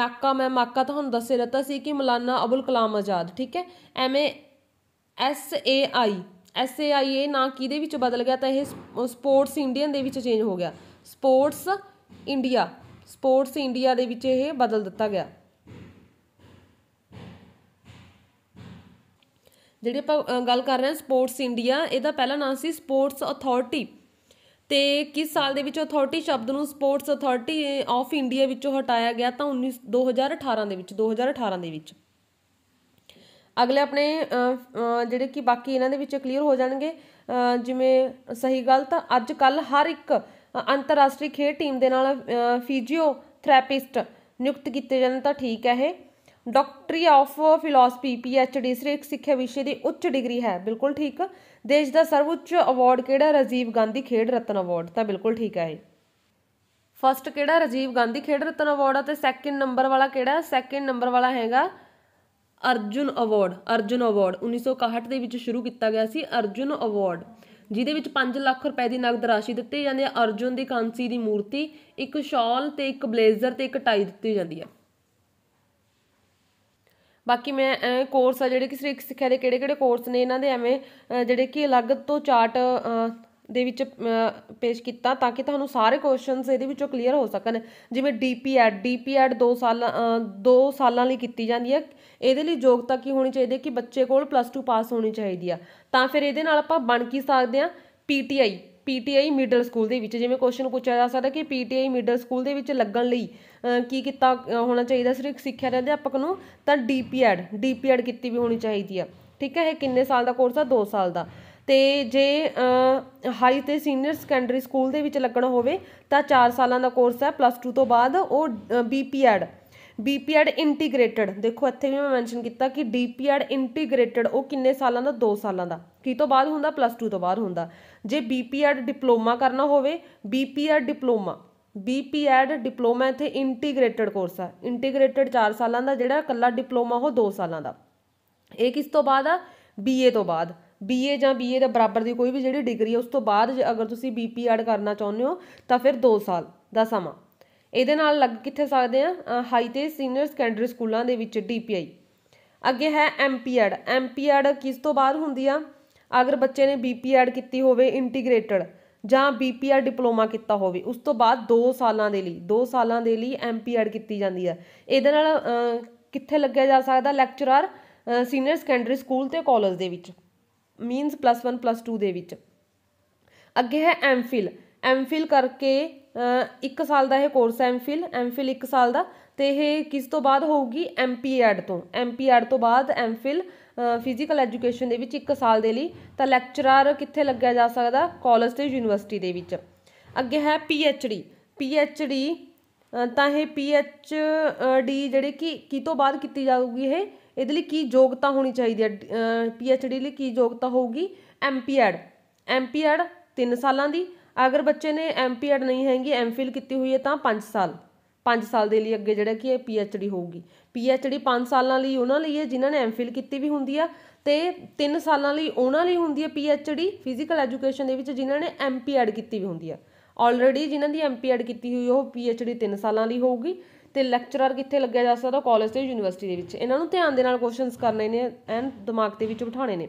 ਮੱਕਾ ਮੈਂ ਮੱਕਾ ਤੁਹਾਨੂੰ ਦੱਸੇ ਰਹਤਾ ਸੀ ਕਿ ਮੌਲਾਨਾ ਅਬੁਲ ਕਲਾਮ ਆਜ਼ਾਦ ਠੀਕ ਹੈ ਐਵੇਂ S A I S A ਆਈ ਇਹ ਨਾਂ ਕਿਹਦੇ ਵਿੱਚ ਬਦਲ ਗਿਆ ਤਾਂ ਇਹ ਸਪੋਰਟਸ ਇੰਡੀਅਨ ਦੇ ਵਿੱਚ ਚੇਂਜ ਹੋ ਗਿਆ ਸਪੋਰਟਸ ਇੰਡੀਆ ਸਪੋਰਟਸ ਇੰਡੀਆ ਦੇ ਵਿੱਚ ਇਹ ਬਦਲ ਦਿੱਤਾ ਗਿਆ ਜਿਹੜੇ ਆਪਾਂ ਗੱਲ ਕਰ ਰਹੇ ਹਾਂ ਸਪੋਰਟਸ ਇੰਡੀਆ ਇਹਦਾ ਪਹਿਲਾ ਨਾਮ ਸੀ ਸਪੋਰਟਸ ਅਥਾਰਟੀ ਤੇ ਕਿਸ ਸਾਲ ਦੇ ਵਿੱਚ ਅਥਾਰਟੀ ਸ਼ਬਦ ਨੂੰ ਸਪੋਰਟਸ ਅਥਾਰਟੀ ਆਫ ਇੰਡੀਆ ਵਿੱਚੋਂ ਹਟਾਇਆ ਗਿਆ ਤਾਂ 19 2018 ਦੇ ਵਿੱਚ 2018 ਦੇ ਵਿੱਚ ਅਗਲੇ ਆਪਣੇ ਜਿਹੜੇ ਕਿ ਬਾਕੀ ਇਹਨਾਂ ਦੇ ਵਿੱਚ ਕਲੀਅਰ ਹੋ ਜਾਣਗੇ ਜਿਵੇਂ ਸਹੀ ਗਲਤ ਅੱਜ ਕੱਲ ਹਰ ਇੱਕ ਅੰਤਰਰਾਸ਼ਟਰੀ ਖੇਡ ਟੀਮ ਦੇ ਨਾਲ ਥੈਰੇਪਿਸਟ ਨਿਯੁਕਤ ਕੀਤੇ ਜਾਂਦੇ ਤਾਂ ਠੀਕ ਹੈ ਇਹ ਡਾਕਟਰੀ ਆਫ ਫਿਲਾਸਫੀ ਪੀਐਚਡੀ ਇੱਕ ਸਿੱਖਿਆ ਵਿਸ਼ੇ ਦੀ ਉੱਚ ਡਿਗਰੀ ਹੈ ਬਿਲਕੁਲ ਠੀਕ ਦੇਸ਼ ਦਾ ਸਰਵਉੱਚ ਅਵਾਰਡ ਕਿਹੜਾ ਰਜੀਵ ਗਾਂਧੀ ਖੇਡ ਰਤਨ ਅਵਾਰਡ ਤਾਂ ਬਿਲਕੁਲ ਠੀਕ ਹੈ ਫਸਟ ਕਿਹੜਾ ਰਜੀਵ ਗਾਂਧੀ ਖੇਡ ਰਤਨ ਅਵਾਰਡ ਹੈ ਤੇ ਸੈਕਿੰਡ ਨੰਬਰ ਵਾਲਾ ਕਿਹੜਾ ਸੈਕਿੰਡ ਨੰਬਰ ਵਾਲਾ ਹੈਗਾ ਅਰਜੁਨ ਅਵਾਰਡ ਅਰਜੁਨ ਅਵਾਰਡ 1961 ਦੇ ਵਿੱਚ ਸ਼ੁਰੂ ਕੀਤਾ ਗਿਆ ਸੀ ਅਰਜੁਨ ਅਵਾਰਡ ਜਿਹਦੇ ਵਿੱਚ 5 ਲੱਖ ਰੁਪਏ ਦੀ ਨਗਦ ਰਾਸ਼ੀ ਦਿੱਤੀ ਜਾਂਦੀ ਹੈ ਅਰਜੁਨ ਦੀ ਕਾਂਸੀ ਦੀ ਮੂਰਤੀ ਇੱਕ ਸ਼ਾਲ ਤੇ ਇੱਕ ਬਲੇਜ਼ਰ ਤੇ ਇੱਕ ਟਾਈ ਦਿੱਤੀ ਜਾਂਦੀ ਹੈ ਬਾਕੀ ਮੈਂ ਕੋਰਸ ਆ ਜਿਹੜੇ ਕਿ ਸਰੀਰਕ ਸਿੱਖਿਆ ਦੇ ਕਿਹੜੇ ਕਿਹੜੇ ਕੋਰਸ ਨੇ ਇਹਨਾਂ ਦੇ ਐਵੇਂ ਜਿਹੜੇ ਕਿ ਅਲੱਗ ਤੋਂ ਚਾਰਟ ਦੇ ਵਿੱਚ ਪੇਸ਼ ਕੀਤਾ ਤਾਂ ਕਿ ਤੁਹਾਨੂੰ ਸਾਰੇ ਕੁਐਸਚਨਸ ਇਹਦੇ ਵਿੱਚੋਂ ਕਲੀਅਰ ਹੋ ਸਕਣ ਜਿਵੇਂ ਡੀਪੀਐਡ ਡੀਪੀਐਡ 2 ਸਾਲ 2 ਸਾਲਾਂ ਲਈ ਕੀਤੀ ਜਾਂਦੀ ਹੈ ਇਹਦੇ ਲਈ ਯੋਗਤਾ ਕੀ ਹੋਣੀ ਚਾਹੀਦੀ ਹੈ ਕਿ ਬੱਚੇ ਕੋਲ ਪਲੱਸ 2 ਪਾਸ ਹੋਣੀ ਚਾਹੀਦੀ ਆ ਤਾਂ ਫਿਰ ਇਹਦੇ ਨਾਲ ਆਪਾਂ ਬਣ ਕੀ ਸਕਦੇ ਆ ਪੀਟੀਆਈ ਪੀਟੀਆਈ ਮਿਡਲ ਸਕੂਲ ਦੇ ਵਿੱਚ ਜਿਵੇਂ ਕੁਐਸਚਨ ਪੁੱਛਿਆ ਜਾ ਸਕਦਾ ਕਿ ਪੀਟੀਆਈ ਮਿਡਲ ਸਕੂਲ ਦੇ ਵਿੱਚ ਲੱਗਣ ਲਈ ਕੀ ਕੀਤਾ ਹੋਣਾ ਚਾਹੀਦਾ ਸਿਰਫ ਸਿੱਖਿਆ ਦੇ ਅਧਿਆਪਕ ਨੂੰ ਤਾਂ ਡੀਪੀਐਡ ਡੀਪੀਐਡ ਕੀਤੀ ਵੀ ਹੋਣੀ ਚਾਹੀਦੀ ਆ ਠੀਕ ਹੈ ਇਹ ਕਿੰਨੇ ਸਾਲ ਦਾ ਕੋਰਸ ਆ 2 ਸਾਲ ਦਾ ਤੇ ਜੇ ਹਾਈ ਤੇ ਸੀਨੀਅਰ ਸੈਕੰਡਰੀ ਸਕੂਲ ਦੇ ਵਿੱਚ ਲੱਗਣਾ ਹੋਵੇ ਤਾਂ 4 ਸਾਲਾਂ ਦਾ ਕੋਰਸ ਹੈ ਪਲੱਸ 2 ਤੋਂ ਬਾਅਦ ਉਹ ਬੀਪੀਐਡ ਬੀਪੀਐਡ ਇੰਟੀਗ੍ਰੇਟਡ ਦੇਖੋ ਇੱਥੇ ਵੀ ਮੈਂ ਮੈਂਸ਼ਨ ਕੀਤਾ ਕਿ ਡੀਪੀਐਡ ਇੰਟੀਗ੍ਰੇਟਡ ਉਹ ਕਿੰਨੇ ਸਾਲਾਂ ਦਾ 2 ਸਾਲਾਂ ਦਾ ਕੀ ਤੋਂ ਬਾਅਦ ਹੁੰਦਾ ਪਲੱਸ 2 ਤੋਂ ਬਾਅਦ ਹੁੰਦਾ ਜੇ ਬੀਪੀਐਡ ਡਿਪਲੋਮਾ ਕਰਨਾ ਹੋਵੇ ਬੀਪੀਐਡ ਡਿਪਲੋਮਾ ਬੀਪੀਐਡ ਡਿਪਲੋਮਾ ਇਥੇ ਇੰਟੀਗ੍ਰੇਟਡ ਕੋਰਸ ਆ ਇੰਟੀਗ੍ਰੇਟਡ 4 ਸਾਲਾਂ ਦਾ ਜਿਹੜਾ ਇਕੱਲਾ ਡਿਪਲੋਮਾ ਉਹ 2 ਸਾਲਾਂ ਦਾ ਇਹ ਕਿਸ ਤੋਂ ਬਾਅਦ ਆ ਬੀਏ ਤੋਂ ਬਾਅਦ ਬੀਏ ਜਾਂ ਬੀਏ ਦੇ ਬਰਾਬਰ ਦੀ ਕੋਈ ਵੀ ਜਿਹੜੀ ਡਿਗਰੀ ਹੈ ਉਸ ਤੋਂ ਬਾਅਦ ਜੇ ਅਗਰ ਤੁਸੀਂ ਬੀਪੀਐਡ ਕਰਨਾ ਚਾਹੁੰਦੇ ਹੋ ਤਾਂ ਫਿਰ 2 ਸਾਲ ਦਾ ਸਮਾਂ ਇਹਦੇ ਨਾਲ ਲੱਗ ਕਿੱਥੇ ਸਕਦੇ ਆ ਹਾਈ ਤੇ ਸੀਨੀਅਰ ਸੈਕੰਡਰੀ ਸਕੂਲਾਂ ਦੇ ਵਿੱਚ ਡੀਪੀਆਈ ਅੱਗੇ ਹੈ ਐਮਪੀਐਡ ਐਮਪੀਐਡ ਕਿਸ ਤੋਂ ਬਾਅਦ ਹੁੰਦੀ ਆ ਅਗਰ ਬੱਚੇ ਨੇ ਬੀਪੀਐਡ ਕੀਤੀ ਹੋਵੇ ਇੰਟੀਗ੍ਰੇਟਡ ਜਾਂ ਬੀਪੀਆਰ ਡਿਪਲੋਮਾ ਕੀਤਾ ਹੋਵੇ ਉਸ ਤੋਂ ਬਾਅਦ 2 ਸਾਲਾਂ ਦੇ ਲਈ 2 ਸਾਲਾਂ ਦੇ ਲਈ ਐਮਪੀਆਰ ਕੀਤੀ ਜਾਂਦੀ ਹੈ ਇਹਦੇ ਨਾਲ ਕਿੱਥੇ ਲੱਗਿਆ ਜਾ ਸਕਦਾ ਲੈਕਚਰਰ ਸੀਨੀਅਰ ਸੈਕੰਡਰੀ ਸਕੂਲ ਤੇ ਕਾਲਜ ਦੇ ਵਿੱਚ ਮੀਨਸ +1 +2 ਦੇ ਵਿੱਚ ਅੱਗੇ ਹੈ ਐਮਫਿਲ ਐਮਫਿਲ ਕਰਕੇ 1 ਸਾਲ ਦਾ ਇਹ ਕੋਰਸ ਹੈ ਐਮਫਿਲ ਐਮਫਿਲ 1 ਸਾਲ ਦਾ ਤੇ ਇਹ ਕਿਸ ਤੋਂ ਬਾਅਦ ਹੋਊਗੀ ਐਮਪੀਐਡ ਤੋਂ ਐਮਪੀਐਡ ਤੋਂ ਬਾਅਦ ਐਮਫਿਲ ਫਿਜ਼ੀਕਲ ਐਜੂਕੇਸ਼ਨ ਦੇ ਵਿੱਚ 1 ਸਾਲ ਦੇ ਲਈ ਤਾਂ ਲੈਕਚਰਰ ਕਿੱਥੇ ਲੱਗਿਆ ਜਾ ਸਕਦਾ ਕਾਲਜ ਤੇ ਯੂਨੀਵਰਸਿਟੀ ਦੇ ਵਿੱਚ ਅੱਗੇ ਹੈ P H D P H D ਤਾਂ ਇਹ ਪੀ ਐਚ ਡੀ ਜਿਹੜੇ ਕਿ ਕੀ ਤੋਂ ਬਾਅਦ ਕੀਤੀ ਜਾਊਗੀ ਇਹ ਇਹਦੇ ਲਈ ਕੀ ਯੋਗਤਾ ਹੋਣੀ ਚਾਹੀਦੀ ਹੈ ਪੀ ਐਚ ਡੀ ਲਈ ਕੀ ਯੋਗਤਾ ਹੋਊਗੀ M P Ed M P Ed 3 ਸਾਲਾਂ ਦੀ ਅਗਰ ਬੱਚੇ ਨੇ ਐਮ ਪੀ ਐਡ ਨਹੀਂ ਹੈਗੀ ਐਮ ਫਿਲ ਕੀਤੀ ਹੋਈ ਹੈ ਤਾਂ 5 ਸਾਲ 5 ਸਾਲ ਦੇ ਲਈ ਅੱਗੇ ਜਿਹੜਾ ਕਿ ਇਹ ਪੀ ਐਚ ਡੀ ਹੋਊਗੀ ਪੀਐਚਡੀ 5 ਸਾਲਾਂ ਲਈ ਉਹਨਾਂ ਲਈ ਹੈ ਜਿਨ੍ਹਾਂ ਨੇ ਐਮਫਿਲ ਕੀਤੀ ਵੀ ਹੁੰਦੀ ਆ ਤੇ 3 ਸਾਲਾਂ ਲਈ ਉਹਨਾਂ ਲਈ ਹੁੰਦੀ ਹੈ ਪੀਐਚਡੀ ਫਿਜ਼ੀਕਲ ਐਜੂਕੇਸ਼ਨ ਦੇ ਵਿੱਚ ਜਿਨ੍ਹਾਂ ਨੇ ਪੀ ਐਡ ਕੀਤੀ ਵੀ ਹੁੰਦੀ ਆ ਆਲਰੇਡੀ ਜਿਨ੍ਹਾਂ ਦੀ ਪੀ ਐਡ ਕੀਤੀ ਹੋਈ ਉਹ ਪੀਐਚਡੀ 3 ਸਾਲਾਂ ਲਈ ਹੋਊਗੀ ਤੇ ਲੈਕਚਰਰ ਕਿੱਥੇ ਲੱਗਿਆ ਜਾ ਸਕਦਾ ਕਾਲਜ ਤੇ ਯੂਨੀਵਰਸਿਟੀ ਦੇ ਵਿੱਚ ਇਹਨਾਂ ਨੂੰ ਧਿਆਨ ਦੇ ਨਾਲ ਕੁਐਸਚਨਸ ਕਰਨੇ ਨੇ ਐਨ ਦਿਮਾਗ ਦੇ ਵਿੱਚ ਬਿਠਾਣੇ ਨੇ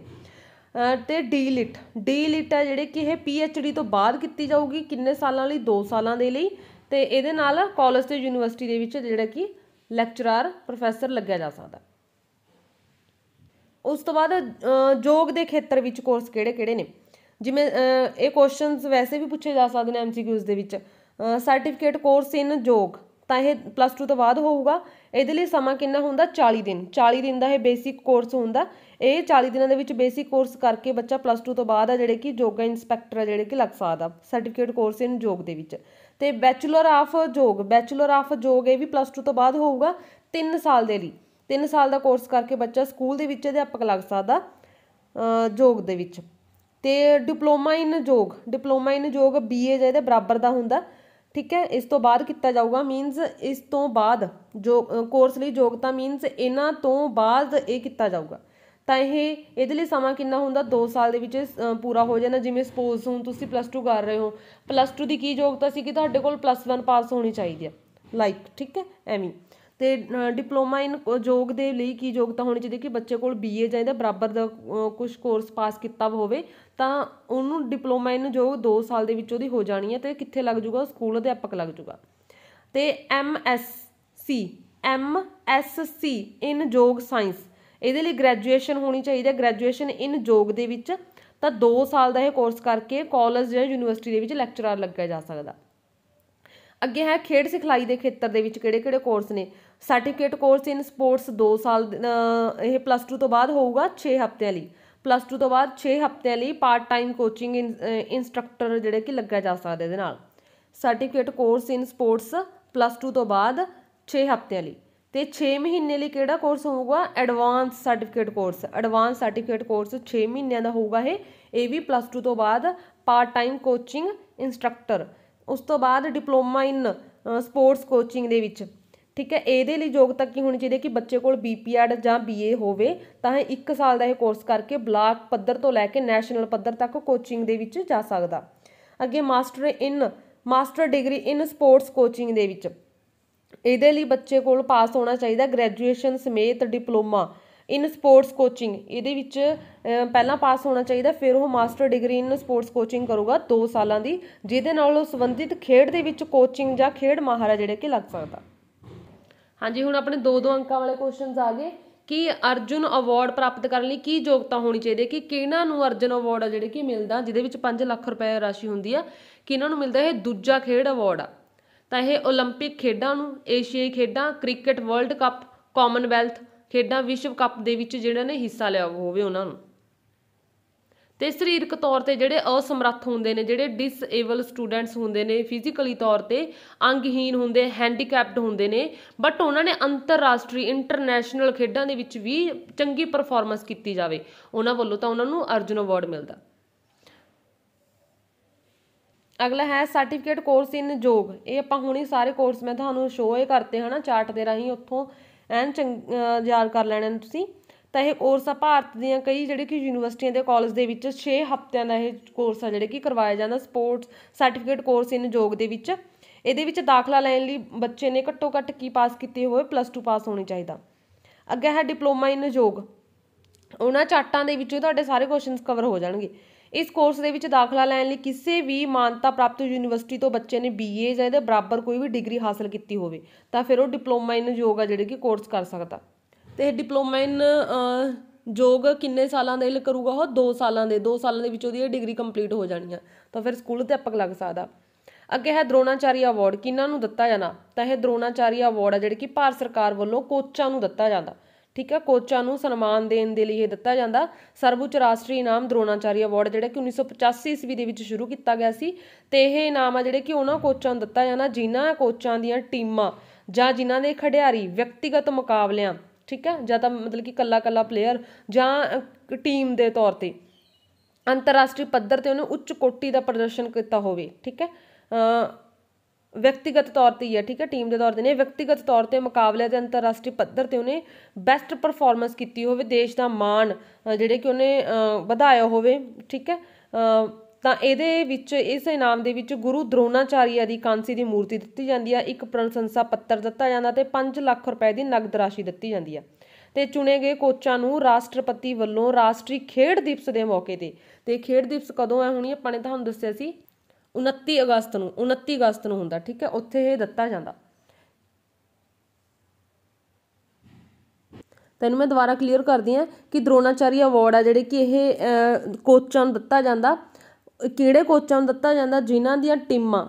ਤੇ ਡੀ ਲਿਟ ਡੀ ਲਿਟ ਹੈ ਜਿਹੜੇ ਕਿ ਇਹ ਪੀਐਚਡੀ ਤੋਂ ਬਾਅਦ ਕੀਤੀ ਜਾਊਗੀ ਕਿੰਨੇ ਸਾਲਾਂ ਲਈ 2 ਸਾਲਾਂ ਦੇ ਲਈ ਤੇ ਇਹਦੇ ਨਾਲ ਕਾਲਜ ਤੇ ਯੂਨੀਵਰਸਿਟੀ ਦੇ ਵਿੱਚ ਜਿਹੜਾ ਕਿ ਲੈਕਚਰਰ ਪ੍ਰੋਫੈਸਰ ਲੱਗਿਆ ਜਾ ਸਕਦਾ ਉਸ ਤੋਂ ਬਾਅਦ ਜੋਗ ਦੇ ਖੇਤਰ ਵਿੱਚ ਕੋਰਸ ਕਿਹੜੇ-ਕਿਹੜੇ ਨੇ ਜਿਵੇਂ ਇਹ ਕੁਐਸਚਨਸ ਵੈਸੇ ਵੀ ਪੁੱਛੇ ਜਾ ਸਕਦੇ ਨੇ ਐਮਸੀਕਿਊਜ਼ ਦੇ ਵਿੱਚ ਸਰਟੀਫਿਕੇਟ ਕੋਰਸ ਇਨ ਜੋਗ ਤਾਂ ਇਹ ਪਲੱਸ 2 ਤੋਂ ਬਾਅਦ ਹੋਊਗਾ ਇਹਦੇ ਲਈ ਸਮਾਂ ਕਿੰਨਾ ਹੁੰਦਾ 40 ਦਿਨ 40 ਦਿਨ ਦਾ ਇਹ ਬੇਸਿਕ ਕੋਰਸ ਹੁੰਦਾ ਇਹ 40 ਦਿਨਾਂ ਦੇ ਵਿੱਚ ਬੇਸਿਕ ਕੋਰਸ ਕਰਕੇ ਬੱਚਾ ਪਲੱਸ 2 ਤੋਂ ਬਾਅਦ ਆ ਜਿਹੜੇ ਕਿ ਜੋਗਾ ਇਨਸਪੈਕਟਰ ਆ ਜਿਹੜੇ ਕਿ ਲੱਗ ਸਕਦਾ ਸਰਟੀਫਿਕੇਟ ਕੋਰਸ ਇਨ ਜੋਗ ਦੇ ਵਿੱਚ ਤੇ bachelor of yog bachelor of yog ਇਹ ਵੀ ਪਲੱਸ 2 ਤੋਂ ਬਾਅਦ ਹੋਊਗਾ 3 ਸਾਲ ਦੇ ਲਈ 3 ਸਾਲ ਦਾ ਕੋਰਸ ਕਰਕੇ ਬੱਚਾ ਸਕੂਲ ਦੇ ਵਿੱਚ ਅਧਿਆਪਕ ਲੱਗ ਸਕਦਾ ਜੋਗ ਦੇ ਵਿੱਚ ਤੇ ਡਿਪਲੋਮਾ ਇਨ ਜੋਗ ਡਿਪਲੋਮਾ ਇਨ ਜੋਗ ਬੀਏ ਜੇ ਦੇ ਬਰਾਬਰ ਦਾ ਹੁੰਦਾ ਠੀਕ ਹੈ ਇਸ ਤੋਂ ਬਾਅਦ ਕੀਤਾ ਜਾਊਗਾ ਮੀਨਸ ਇਸ ਤੋਂ ਬਾਅਦ ਜੋ ਕੋਰਸ ਲਈ ਯੋਗਤਾ ਮੀਨਸ ਇਹਨਾਂ ਤੋਂ ਬਾਅਦ ਇਹ ਕੀਤਾ ਜਾਊਗਾ ਤਾਂ ਇਹ ਇਹਦੇ ਲਈ ਸਮਾਂ ਕਿੰਨਾ ਹੁੰਦਾ 2 ਸਾਲ ਦੇ ਵਿੱਚ ਪੂਰਾ ਹੋ ਜਾਣਾ ਜਿਵੇਂ ਸਪੋਜ਼ ਹੁਣ ਤੁਸੀਂ ਪਲੱਸ 2 ਕਰ ਰਹੇ ਹੋ ਪਲੱਸ 2 ਦੀ ਕੀ ਯੋਗਤਾ ਸੀ ਕਿ ਤੁਹਾਡੇ ਕੋਲ ਪਲੱਸ 1 ਪਾਸ ਹੋਣੀ ਚਾਹੀਦੀ ਹੈ ਲਾਈਕ ਠੀਕ ਹੈ ਐਵੇਂ ਤੇ ਡਿਪਲੋਮਾ ਇਨ ਯੋਗ ਦੇ ਲਈ ਕੀ ਯੋਗਤਾ ਹੋਣੀ ਚਾਹੀਦੀ ਕਿ ਬੱਚੇ ਕੋਲ ਬੀਏ ਚਾਹੀਦਾ ਬਰਾਬਰ ਦਾ ਕੁਝ ਕੋਰਸ ਪਾਸ ਕੀਤਾ ਹੋਵੇ ਤਾਂ ਉਹਨੂੰ ਡਿਪਲੋਮਾ ਇਨ ਯੋਗ 2 ਸਾਲ ਦੇ ਵਿੱਚ ਉਹਦੀ ਹੋ ਜਾਣੀ ਹੈ ਤੇ ਕਿੱਥੇ ਲੱਗ ਜਾਊਗਾ ਸਕੂਲ ਅਧਿਆਪਕ ਲੱਗ ਜਾਊਗਾ ਤੇ M S C M S C in yog science ਇਹਦੇ ਲਈ ਗ੍ਰੈਜੂਏਸ਼ਨ ਹੋਣੀ ਚਾਹੀਦੀ ਹੈ ਗ੍ਰੈਜੂਏਸ਼ਨ ਇਨ ਜੋਗ ਦੇ ਵਿੱਚ ਤਾਂ 2 ਸਾਲ ਦਾ ਇਹ ਕੋਰਸ ਕਰਕੇ ਕਾਲਜ ਜਾਂ ਯੂਨੀਵਰਸਿਟੀ ਦੇ ਵਿੱਚ ਲੈਕਚਰਰ ਲੱਗਿਆ ਜਾ ਸਕਦਾ ਅੱਗੇ ਹੈ ਖੇਡ ਸਿਖਲਾਈ ਦੇ ਖੇਤਰ ਦੇ ਵਿੱਚ ਕਿਹੜੇ-ਕਿਹੜੇ ਕੋਰਸ ਨੇ ਸਰਟੀਫਿਕੇਟ ਕੋਰਸ ਇਨ ਸਪੋਰਟਸ 2 ਸਾਲ ਇਹ ਪਲੱਸ 2 ਤੋਂ ਬਾਅਦ ਹੋਊਗਾ 6 ਹਫ਼ਤਿਆਂ ਲਈ ਪਲੱਸ 2 ਤੋਂ ਬਾਅਦ 6 ਹਫ਼ਤਿਆਂ ਲਈ ਪਾਰਟ ਟਾਈਮ ਕੋਚਿੰਗ ਇਨਸਟ੍ਰਕਟਰ ਜਿਹੜੇ ਕਿ ਲੱਗਿਆ ਜਾ ਸਕਦਾ ਇਹਦੇ ਨਾਲ certificate course in sports plus 2 ਤੋਂ ਬਾਅਦ 6 ਹਫ਼ਤਿਆਂ ਲਈ ਤੇ 6 ਮਹੀਨੇ ਲਈ ਕਿਹੜਾ ਕੋਰਸ ਹੋਊਗਾ advance certificate course advance certificate course 6 ਮਹੀਨਿਆਂ ਦਾ ਹੋਊਗਾ ਇਹ ਇਹ ਵੀ ਪਲੱਸ 2 ਤੋਂ ਬਾਅਦ ਪਾਰਟ ਟਾਈਮ ਕੋਚਿੰਗ ਇਨਸਟ੍ਰਕਟਰ ਉਸ ਤੋਂ ਬਾਅਦ ਡਿਪਲੋਮਾ ਇਨ ਸਪੋਰਟਸ ਕੋਚਿੰਗ ਦੇ ਵਿੱਚ ਠੀਕ ਹੈ ਇਹਦੇ ਲਈ ਯੋਗਤਾ ਕੀ ਹੋਣੀ ਚਾਹੀਦੀ ਹੈ ਕਿ ਬੱਚੇ ਕੋਲ ਬੀਪੀਐਡ ਜਾਂ ਬੀਏ ਹੋਵੇ ਤਾਂ ਇਹ 1 ਸਾਲ ਦਾ ਇਹ ਕੋਰਸ ਕਰਕੇ ਬਲਾਕ ਪੱਧਰ ਤੋਂ ਲੈ ਕੇ ਨੈਸ਼ਨਲ ਪੱਧਰ ਤੱਕ ਕੋਚਿੰਗ ਦੇ ਵਿੱਚ ਜਾ ਸਕਦਾ ਅੱਗੇ master in master degree in sports coaching ਦੇ ਵਿੱਚ ਇਹਦੇ ਲਈ ਬੱਚੇ ਕੋਲ ਪਾਸ ਹੋਣਾ ਚਾਹੀਦਾ ਗ੍ਰੈਜੂਏਸ਼ਨ ਸਮੇਤ ਡਿਪਲੋਮਾ ਇਨ ਸਪੋਰਟਸ ਕੋਚਿੰਗ ਇਹਦੇ ਵਿੱਚ ਪਹਿਲਾਂ ਪਾਸ ਹੋਣਾ ਚਾਹੀਦਾ ਫਿਰ ਉਹ master degree in sports coaching ਕਰੂਗਾ 2 ਸਾਲਾਂ ਦੀ ਜਿਹਦੇ ਨਾਲ ਉਹ ਸੰਬੰਧਿਤ ਖੇਡ ਦੇ ਵਿੱਚ ਕੋਚਿੰਗ ਜਾਂ ਖੇਡ ਮਾਹਰ ਜਿਹੜੇ ਕਿ ਲੱਗ ਸਕਦਾ ਹਾਂਜੀ ਹੁਣ ਆਪਣੇ ਦੋ ਦੋ ਅੰਕਾਂ ਵਾਲੇ ਕੁਐਸਚਨਸ ਆ ਗਏ ਕਿ ਅਰਜੁਨ ਅਵਾਰਡ ਪ੍ਰਾਪਤ ਕਰਨ ਲਈ ਕੀ ਯੋਗਤਾ ਹੋਣੀ ਚਾਹੀਦੀ ਹੈ ਕਿ ਕਿਹਨਾਂ ਨੂੰ ਅਰਜੁਨ ਅਵਾਰਡ ਆ ਜਿਹੜੇ ਕਿ ਮਿਲਦਾ ਜਿਹਦੇ ਵਿੱਚ 5 ਲੱਖ ਰੁਪਏ ਰਾਸ਼ੀ ਹੁੰਦੀ ਆ ਕਿਹਨਾਂ ਨੂੰ ਮਿਲਦਾ ਇਹ ਦੂਜਾ ਖੇਡ ਅਵਾਰਡ ਆ ਤਾਂ ਇਹ ਓਲੰਪਿਕ ਖੇਡਾਂ ਨੂੰ ਏਸ਼ੀਆਈ ਖੇਡਾਂ ਕ੍ਰਿਕਟ ਵਰਲਡ ਕੱਪ ਕਾਮਨਵੈਲਥ ਖੇਡਾਂ ਵਿਸ਼ਵ ਕੱਪ ਦੇ ਵਿੱਚ ਜਿਹੜਾ ਨੇ ਹਿੱਸਾ ਲਿਆ ਹੋਵੇ ਉਹਨਾਂ ਨੂੰ ਤੇ ਸਰੀਰਕ ਤੌਰ ਤੇ ਜਿਹੜੇ ਅਸਮਰੱਥ ਹੁੰਦੇ ਨੇ ਜਿਹੜੇ ਡਿਸਏਬਲ ਸਟੂਡੈਂਟਸ ਹੁੰਦੇ ਨੇ ਫਿਜ਼ੀਕਲੀ ਤੌਰ ਤੇ ਅੰਗਹੀਨ ਹੁੰਦੇ ਹੈਂਡੀਕੈਪਡ ਹੁੰਦੇ ਨੇ ਬਟ ਉਹਨਾਂ ਨੇ ਅੰਤਰਰਾਸ਼ਟਰੀ ਇੰਟਰਨੈਸ਼ਨਲ ਖੇਡਾਂ ਦੇ ਵਿੱਚ ਵੀ ਚੰਗੀ ਪਰਫਾਰਮੈਂਸ ਕੀਤੀ ਜਾਵੇ ਉਹਨਾਂ ਵੱਲੋਂ ਤਾਂ ਉਹਨਾਂ ਨੂੰ ਅਰਜਨ ਅਵਾਰਡ ਮਿਲਦਾ ਅਗਲਾ ਹੈ ਸਰਟੀਫਿਕੇਟ ਕੋਰਸ ਇਨ ਯੋਗ ਇਹ ਆਪਾਂ ਹੁਣੇ ਸਾਰੇ ਕੋਰਸ ਮੈਂ ਤੁਹਾਨੂੰ ਸ਼ੋਅ ਇਹ ਕਰਤੇ ਹਨਾ ਚਾਰਟ ਦੇ ਰਾਹੀਂ ਉੱਥੋਂ ਐਨ ਯਾਦ ਕਰ ਲੈਣੇ ਨੇ ਤੁਸੀਂ ਤਾਂ ਇਹ ਕੋਰਸ ਆ ਭਾਰਤ ਦੀਆਂ ਕਈ ਜਿਹੜੇ ਕਿ ਯੂਨੀਵਰਸਿਟੀਆਂ ਦੇ ਕਾਲਜ ਦੇ ਵਿੱਚ 6 ਹਫ਼ਤਿਆਂ ਦਾ ਇਹ ਕੋਰਸ ਆ ਜਿਹੜੇ ਕਿ ਕਰਵਾਇਆ ਜਾਂਦਾ ਸਪੋਰਟਸ ਸਰਟੀਫਿਕੇਟ ਕੋਰਸ ਇਨ ਯੋਗ ਦੇ ਵਿੱਚ ਇਹਦੇ ਵਿੱਚ ਦਾਖਲਾ ਲੈਣ ਲਈ ਬੱਚੇ ਨੇ ਘੱਟੋ ਘੱਟ ਕੀ ਪਾਸ ਕੀਤੇ ਹੋਏ ਪਲੱਸ 2 ਪਾਸ ਹੋਣੀ ਚਾਹੀਦਾ ਅੱਗੇ ਹੈ ਡਿਪਲੋਮਾ ਇਨ ਯੋਗ ਉਹਨਾਂ ਚਾਟਾਂ ਦੇ ਵਿੱਚੋਂ ਤੁਹਾਡੇ ਸਾਰੇ ਕੁਐਸਚਨਸ ਕਵਰ ਹੋ ਜਾਣਗੇ ਇਸ ਕੋਰਸ ਦੇ ਵਿੱਚ ਦਾਖਲਾ ਲੈਣ ਲਈ ਕਿਸੇ ਵੀ ਮਾਨਤਾ ਪ੍ਰਾਪਤ ਯੂਨੀਵਰਸਿਟੀ ਤੋਂ ਬੱਚੇ ਨੇ ਬੀਏ ਜਾਂ ਇਹਦੇ ਬਰਾਬਰ ਕੋਈ ਵੀ ਡਿਗਰੀ ਹਾਸਲ ਕੀਤੀ ਹੋਵੇ ਤਾਂ ਫਿਰ ਉਹ ਡਿਪਲੋਮਾ ਇਨ ਯੋਗ ਆ ਜਿਹੜੇ ਕਿ ਕੋਰਸ ਕਰ ਸਕਦਾ ਤੇ ਇਹ ਡਿਪਲੋਮਾ ਇਨ ਯੋਗ ਕਿੰਨੇ ਸਾਲਾਂ ਦੇ ਲਈ ਕਰੂਗਾ ਉਹ 2 ਸਾਲਾਂ ਦੇ 2 ਸਾਲਾਂ ਦੇ ਵਿੱਚ ਉਹਦੀ ਇਹ ਡਿਗਰੀ ਕੰਪਲੀਟ ਹੋ ਜਾਣੀ ਆ ਤਾਂ ਫਿਰ ਸਕੂਲ ਅਧਿਆਪਕ ਲੱਗ ਸਕਦਾ ਅੱਗੇ ਹੈ ਦਰੋਣਾਚਾਰੀ ਅਵਾਰਡ ਕਿਹਨਾਂ ਨੂੰ ਦਿੱਤਾ ਜਾਣਾ ਤਾਂ ਇਹ ਦਰੋਣਾਚਾਰੀ ਅਵਾਰਡ ਆ ਜਿਹੜੇ ਕਿ ਭਾਰਤ ਸਰਕਾਰ ਵੱਲੋਂ ਕੋਚਾਂ ਨੂੰ ਦਿੱਤਾ ਜਾਂਦਾ ਠੀਕ ਹੈ ਕੋਚਾਂ ਨੂੰ ਸਨਮਾਨ ਦੇਣ ਦੇ ਲਈ ਇਹ ਦਿੱਤਾ ਜਾਂਦਾ ਸਰਵਉੱਚ ਰਾਸ਼ਟਰੀ ਇਨਾਮ ਦਰੋਣਾਚਾਰੀ ਅਵਾਰਡ ਜਿਹੜਾ ਕਿ 1985 ਈਸਵੀ ਦੇ ਵਿੱਚ ਸ਼ੁਰੂ ਕੀਤਾ ਗਿਆ ਸੀ ਤੇ ਇਹ ਇਨਾਮ ਆ ਜਿਹੜੇ ਕਿ ਉਹਨਾਂ ਕੋਚਾਂ ਨੂੰ ਦਿੱਤਾ ਜਾਂਦਾ ਜਿਨ੍ਹਾਂ ਕੋਚਾਂ ਦੀਆਂ ਟੀਮਾਂ ਜਾਂ ਜਿਨ੍ਹਾਂ ਦੇ ਖਿਡਾਰੀ ਵਿਅਕਤੀਗਤ ਮੁਕਾਬਲਿਆਂ ਠੀਕ ਹੈ ਜਾਂ ਤਾਂ ਮਤਲਬ ਕਿ ਕੱਲਾ ਕੱਲਾ ਪਲੇਅਰ ਜਾਂ ਟੀਮ ਦੇ ਤੌਰ ਤੇ ਅੰਤਰਰਾਸ਼ਟਰੀ ਪੱਧਰ ਤੇ ਉਹਨੇ ਉੱਚ ਕੋਟੀ ਦਾ ਪ੍ਰਦਰਸ਼ਨ ਕੀਤਾ ਹੋਵੇ ਠੀਕ ਹੈ ਵਿਅਕਤੀਗਤ ਤੌਰ ਤੇ ਹੀ ਹੈ ਠੀਕ ਹੈ ਟੀਮ ਦੇ ਤੌਰ ਤੇ ਨਹੀਂ ਵਿਅਕਤੀਗਤ ਤੌਰ ਤੇ ਮੁਕਾਬਲੇ ਤੇ ਅੰਤਰਰਾਸ਼ਟਰੀ ਪੱਧਰ ਤੇ ਉਹਨੇ ਬੈਸਟ ਪਰਫਾਰਮੈਂਸ ਕੀਤੀ ਹੋਵੇ ਦੇਸ਼ ਦਾ ਮਾਣ ਜਿਹੜੇ ਕਿ ਉਹਨੇ ਵਧਾਇਆ ਹੋਵੇ ਠੀਕ ਹੈ ਤਾਂ ਇਹਦੇ ਵਿੱਚ ਇਸ ਇਨਾਮ ਦੇ ਵਿੱਚ ਗੁਰੂ ਦਰੋਣਾਚਾਰੀਆ ਦੀ ਕਾਂਸੀ ਦੀ ਮੂਰਤੀ ਦਿੱਤੀ ਜਾਂਦੀ ਹੈ ਇੱਕ ਪ੍ਰਸ਼ੰਸਾ ਪੱਤਰ ਦਿੱਤਾ ਜਾਂਦਾ ਤੇ 5 ਲੱਖ ਰੁਪਏ ਦੀ ਨਗਦ ਰਾਸ਼ੀ ਦਿੱਤੀ ਜਾਂਦੀ ਹੈ ਤੇ ਚੁਣੇ ਗਏ ਕੋਚਾਂ ਨੂੰ ਰਾਸ਼ਟਰਪਤੀ ਵੱਲੋਂ ਰਾਸ਼ਟਰੀ ਖੇਡ ਦਿਵਸ ਦੇ ਮੌਕੇ ਤੇ ਤੇ ਖੇਡ ਦਿਵਸ ਕਦੋਂ ਹੈ ਹੁਣੀ ਆਪਾਂ ਨੇ ਤੁਹਾਨੂੰ ਦੱਸਿਆ ਸੀ 29 ਅਗਸਤ ਨੂੰ 29 ਅਗਸਤ ਨੂੰ ਹੁੰਦਾ ਠੀਕ ਹੈ ਉੱਥੇ ਇਹ ਦਿੱਤਾ ਜਾਂਦਾ ਤੈਨੂੰ ਮੈਂ ਦੁਬਾਰਾ ਕਲੀਅਰ ਕਰਦੀ ਆ ਕਿ ਦਰੋਣਾਚਾਰੀ ਅਵਾਰਡ ਆ ਜਿਹੜੇ ਕਿ ਇਹ ਕੋਚਾਂ ਨੂੰ ਦਿੱਤਾ ਜਾਂਦਾ ਕਿਹੜੇ ਕੋਚਾਂ ਨੂੰ ਦਿੱਤਾ ਜਾਂਦਾ ਜਿਨ੍ਹਾਂ ਦੀਆਂ ਟੀਮਾਂ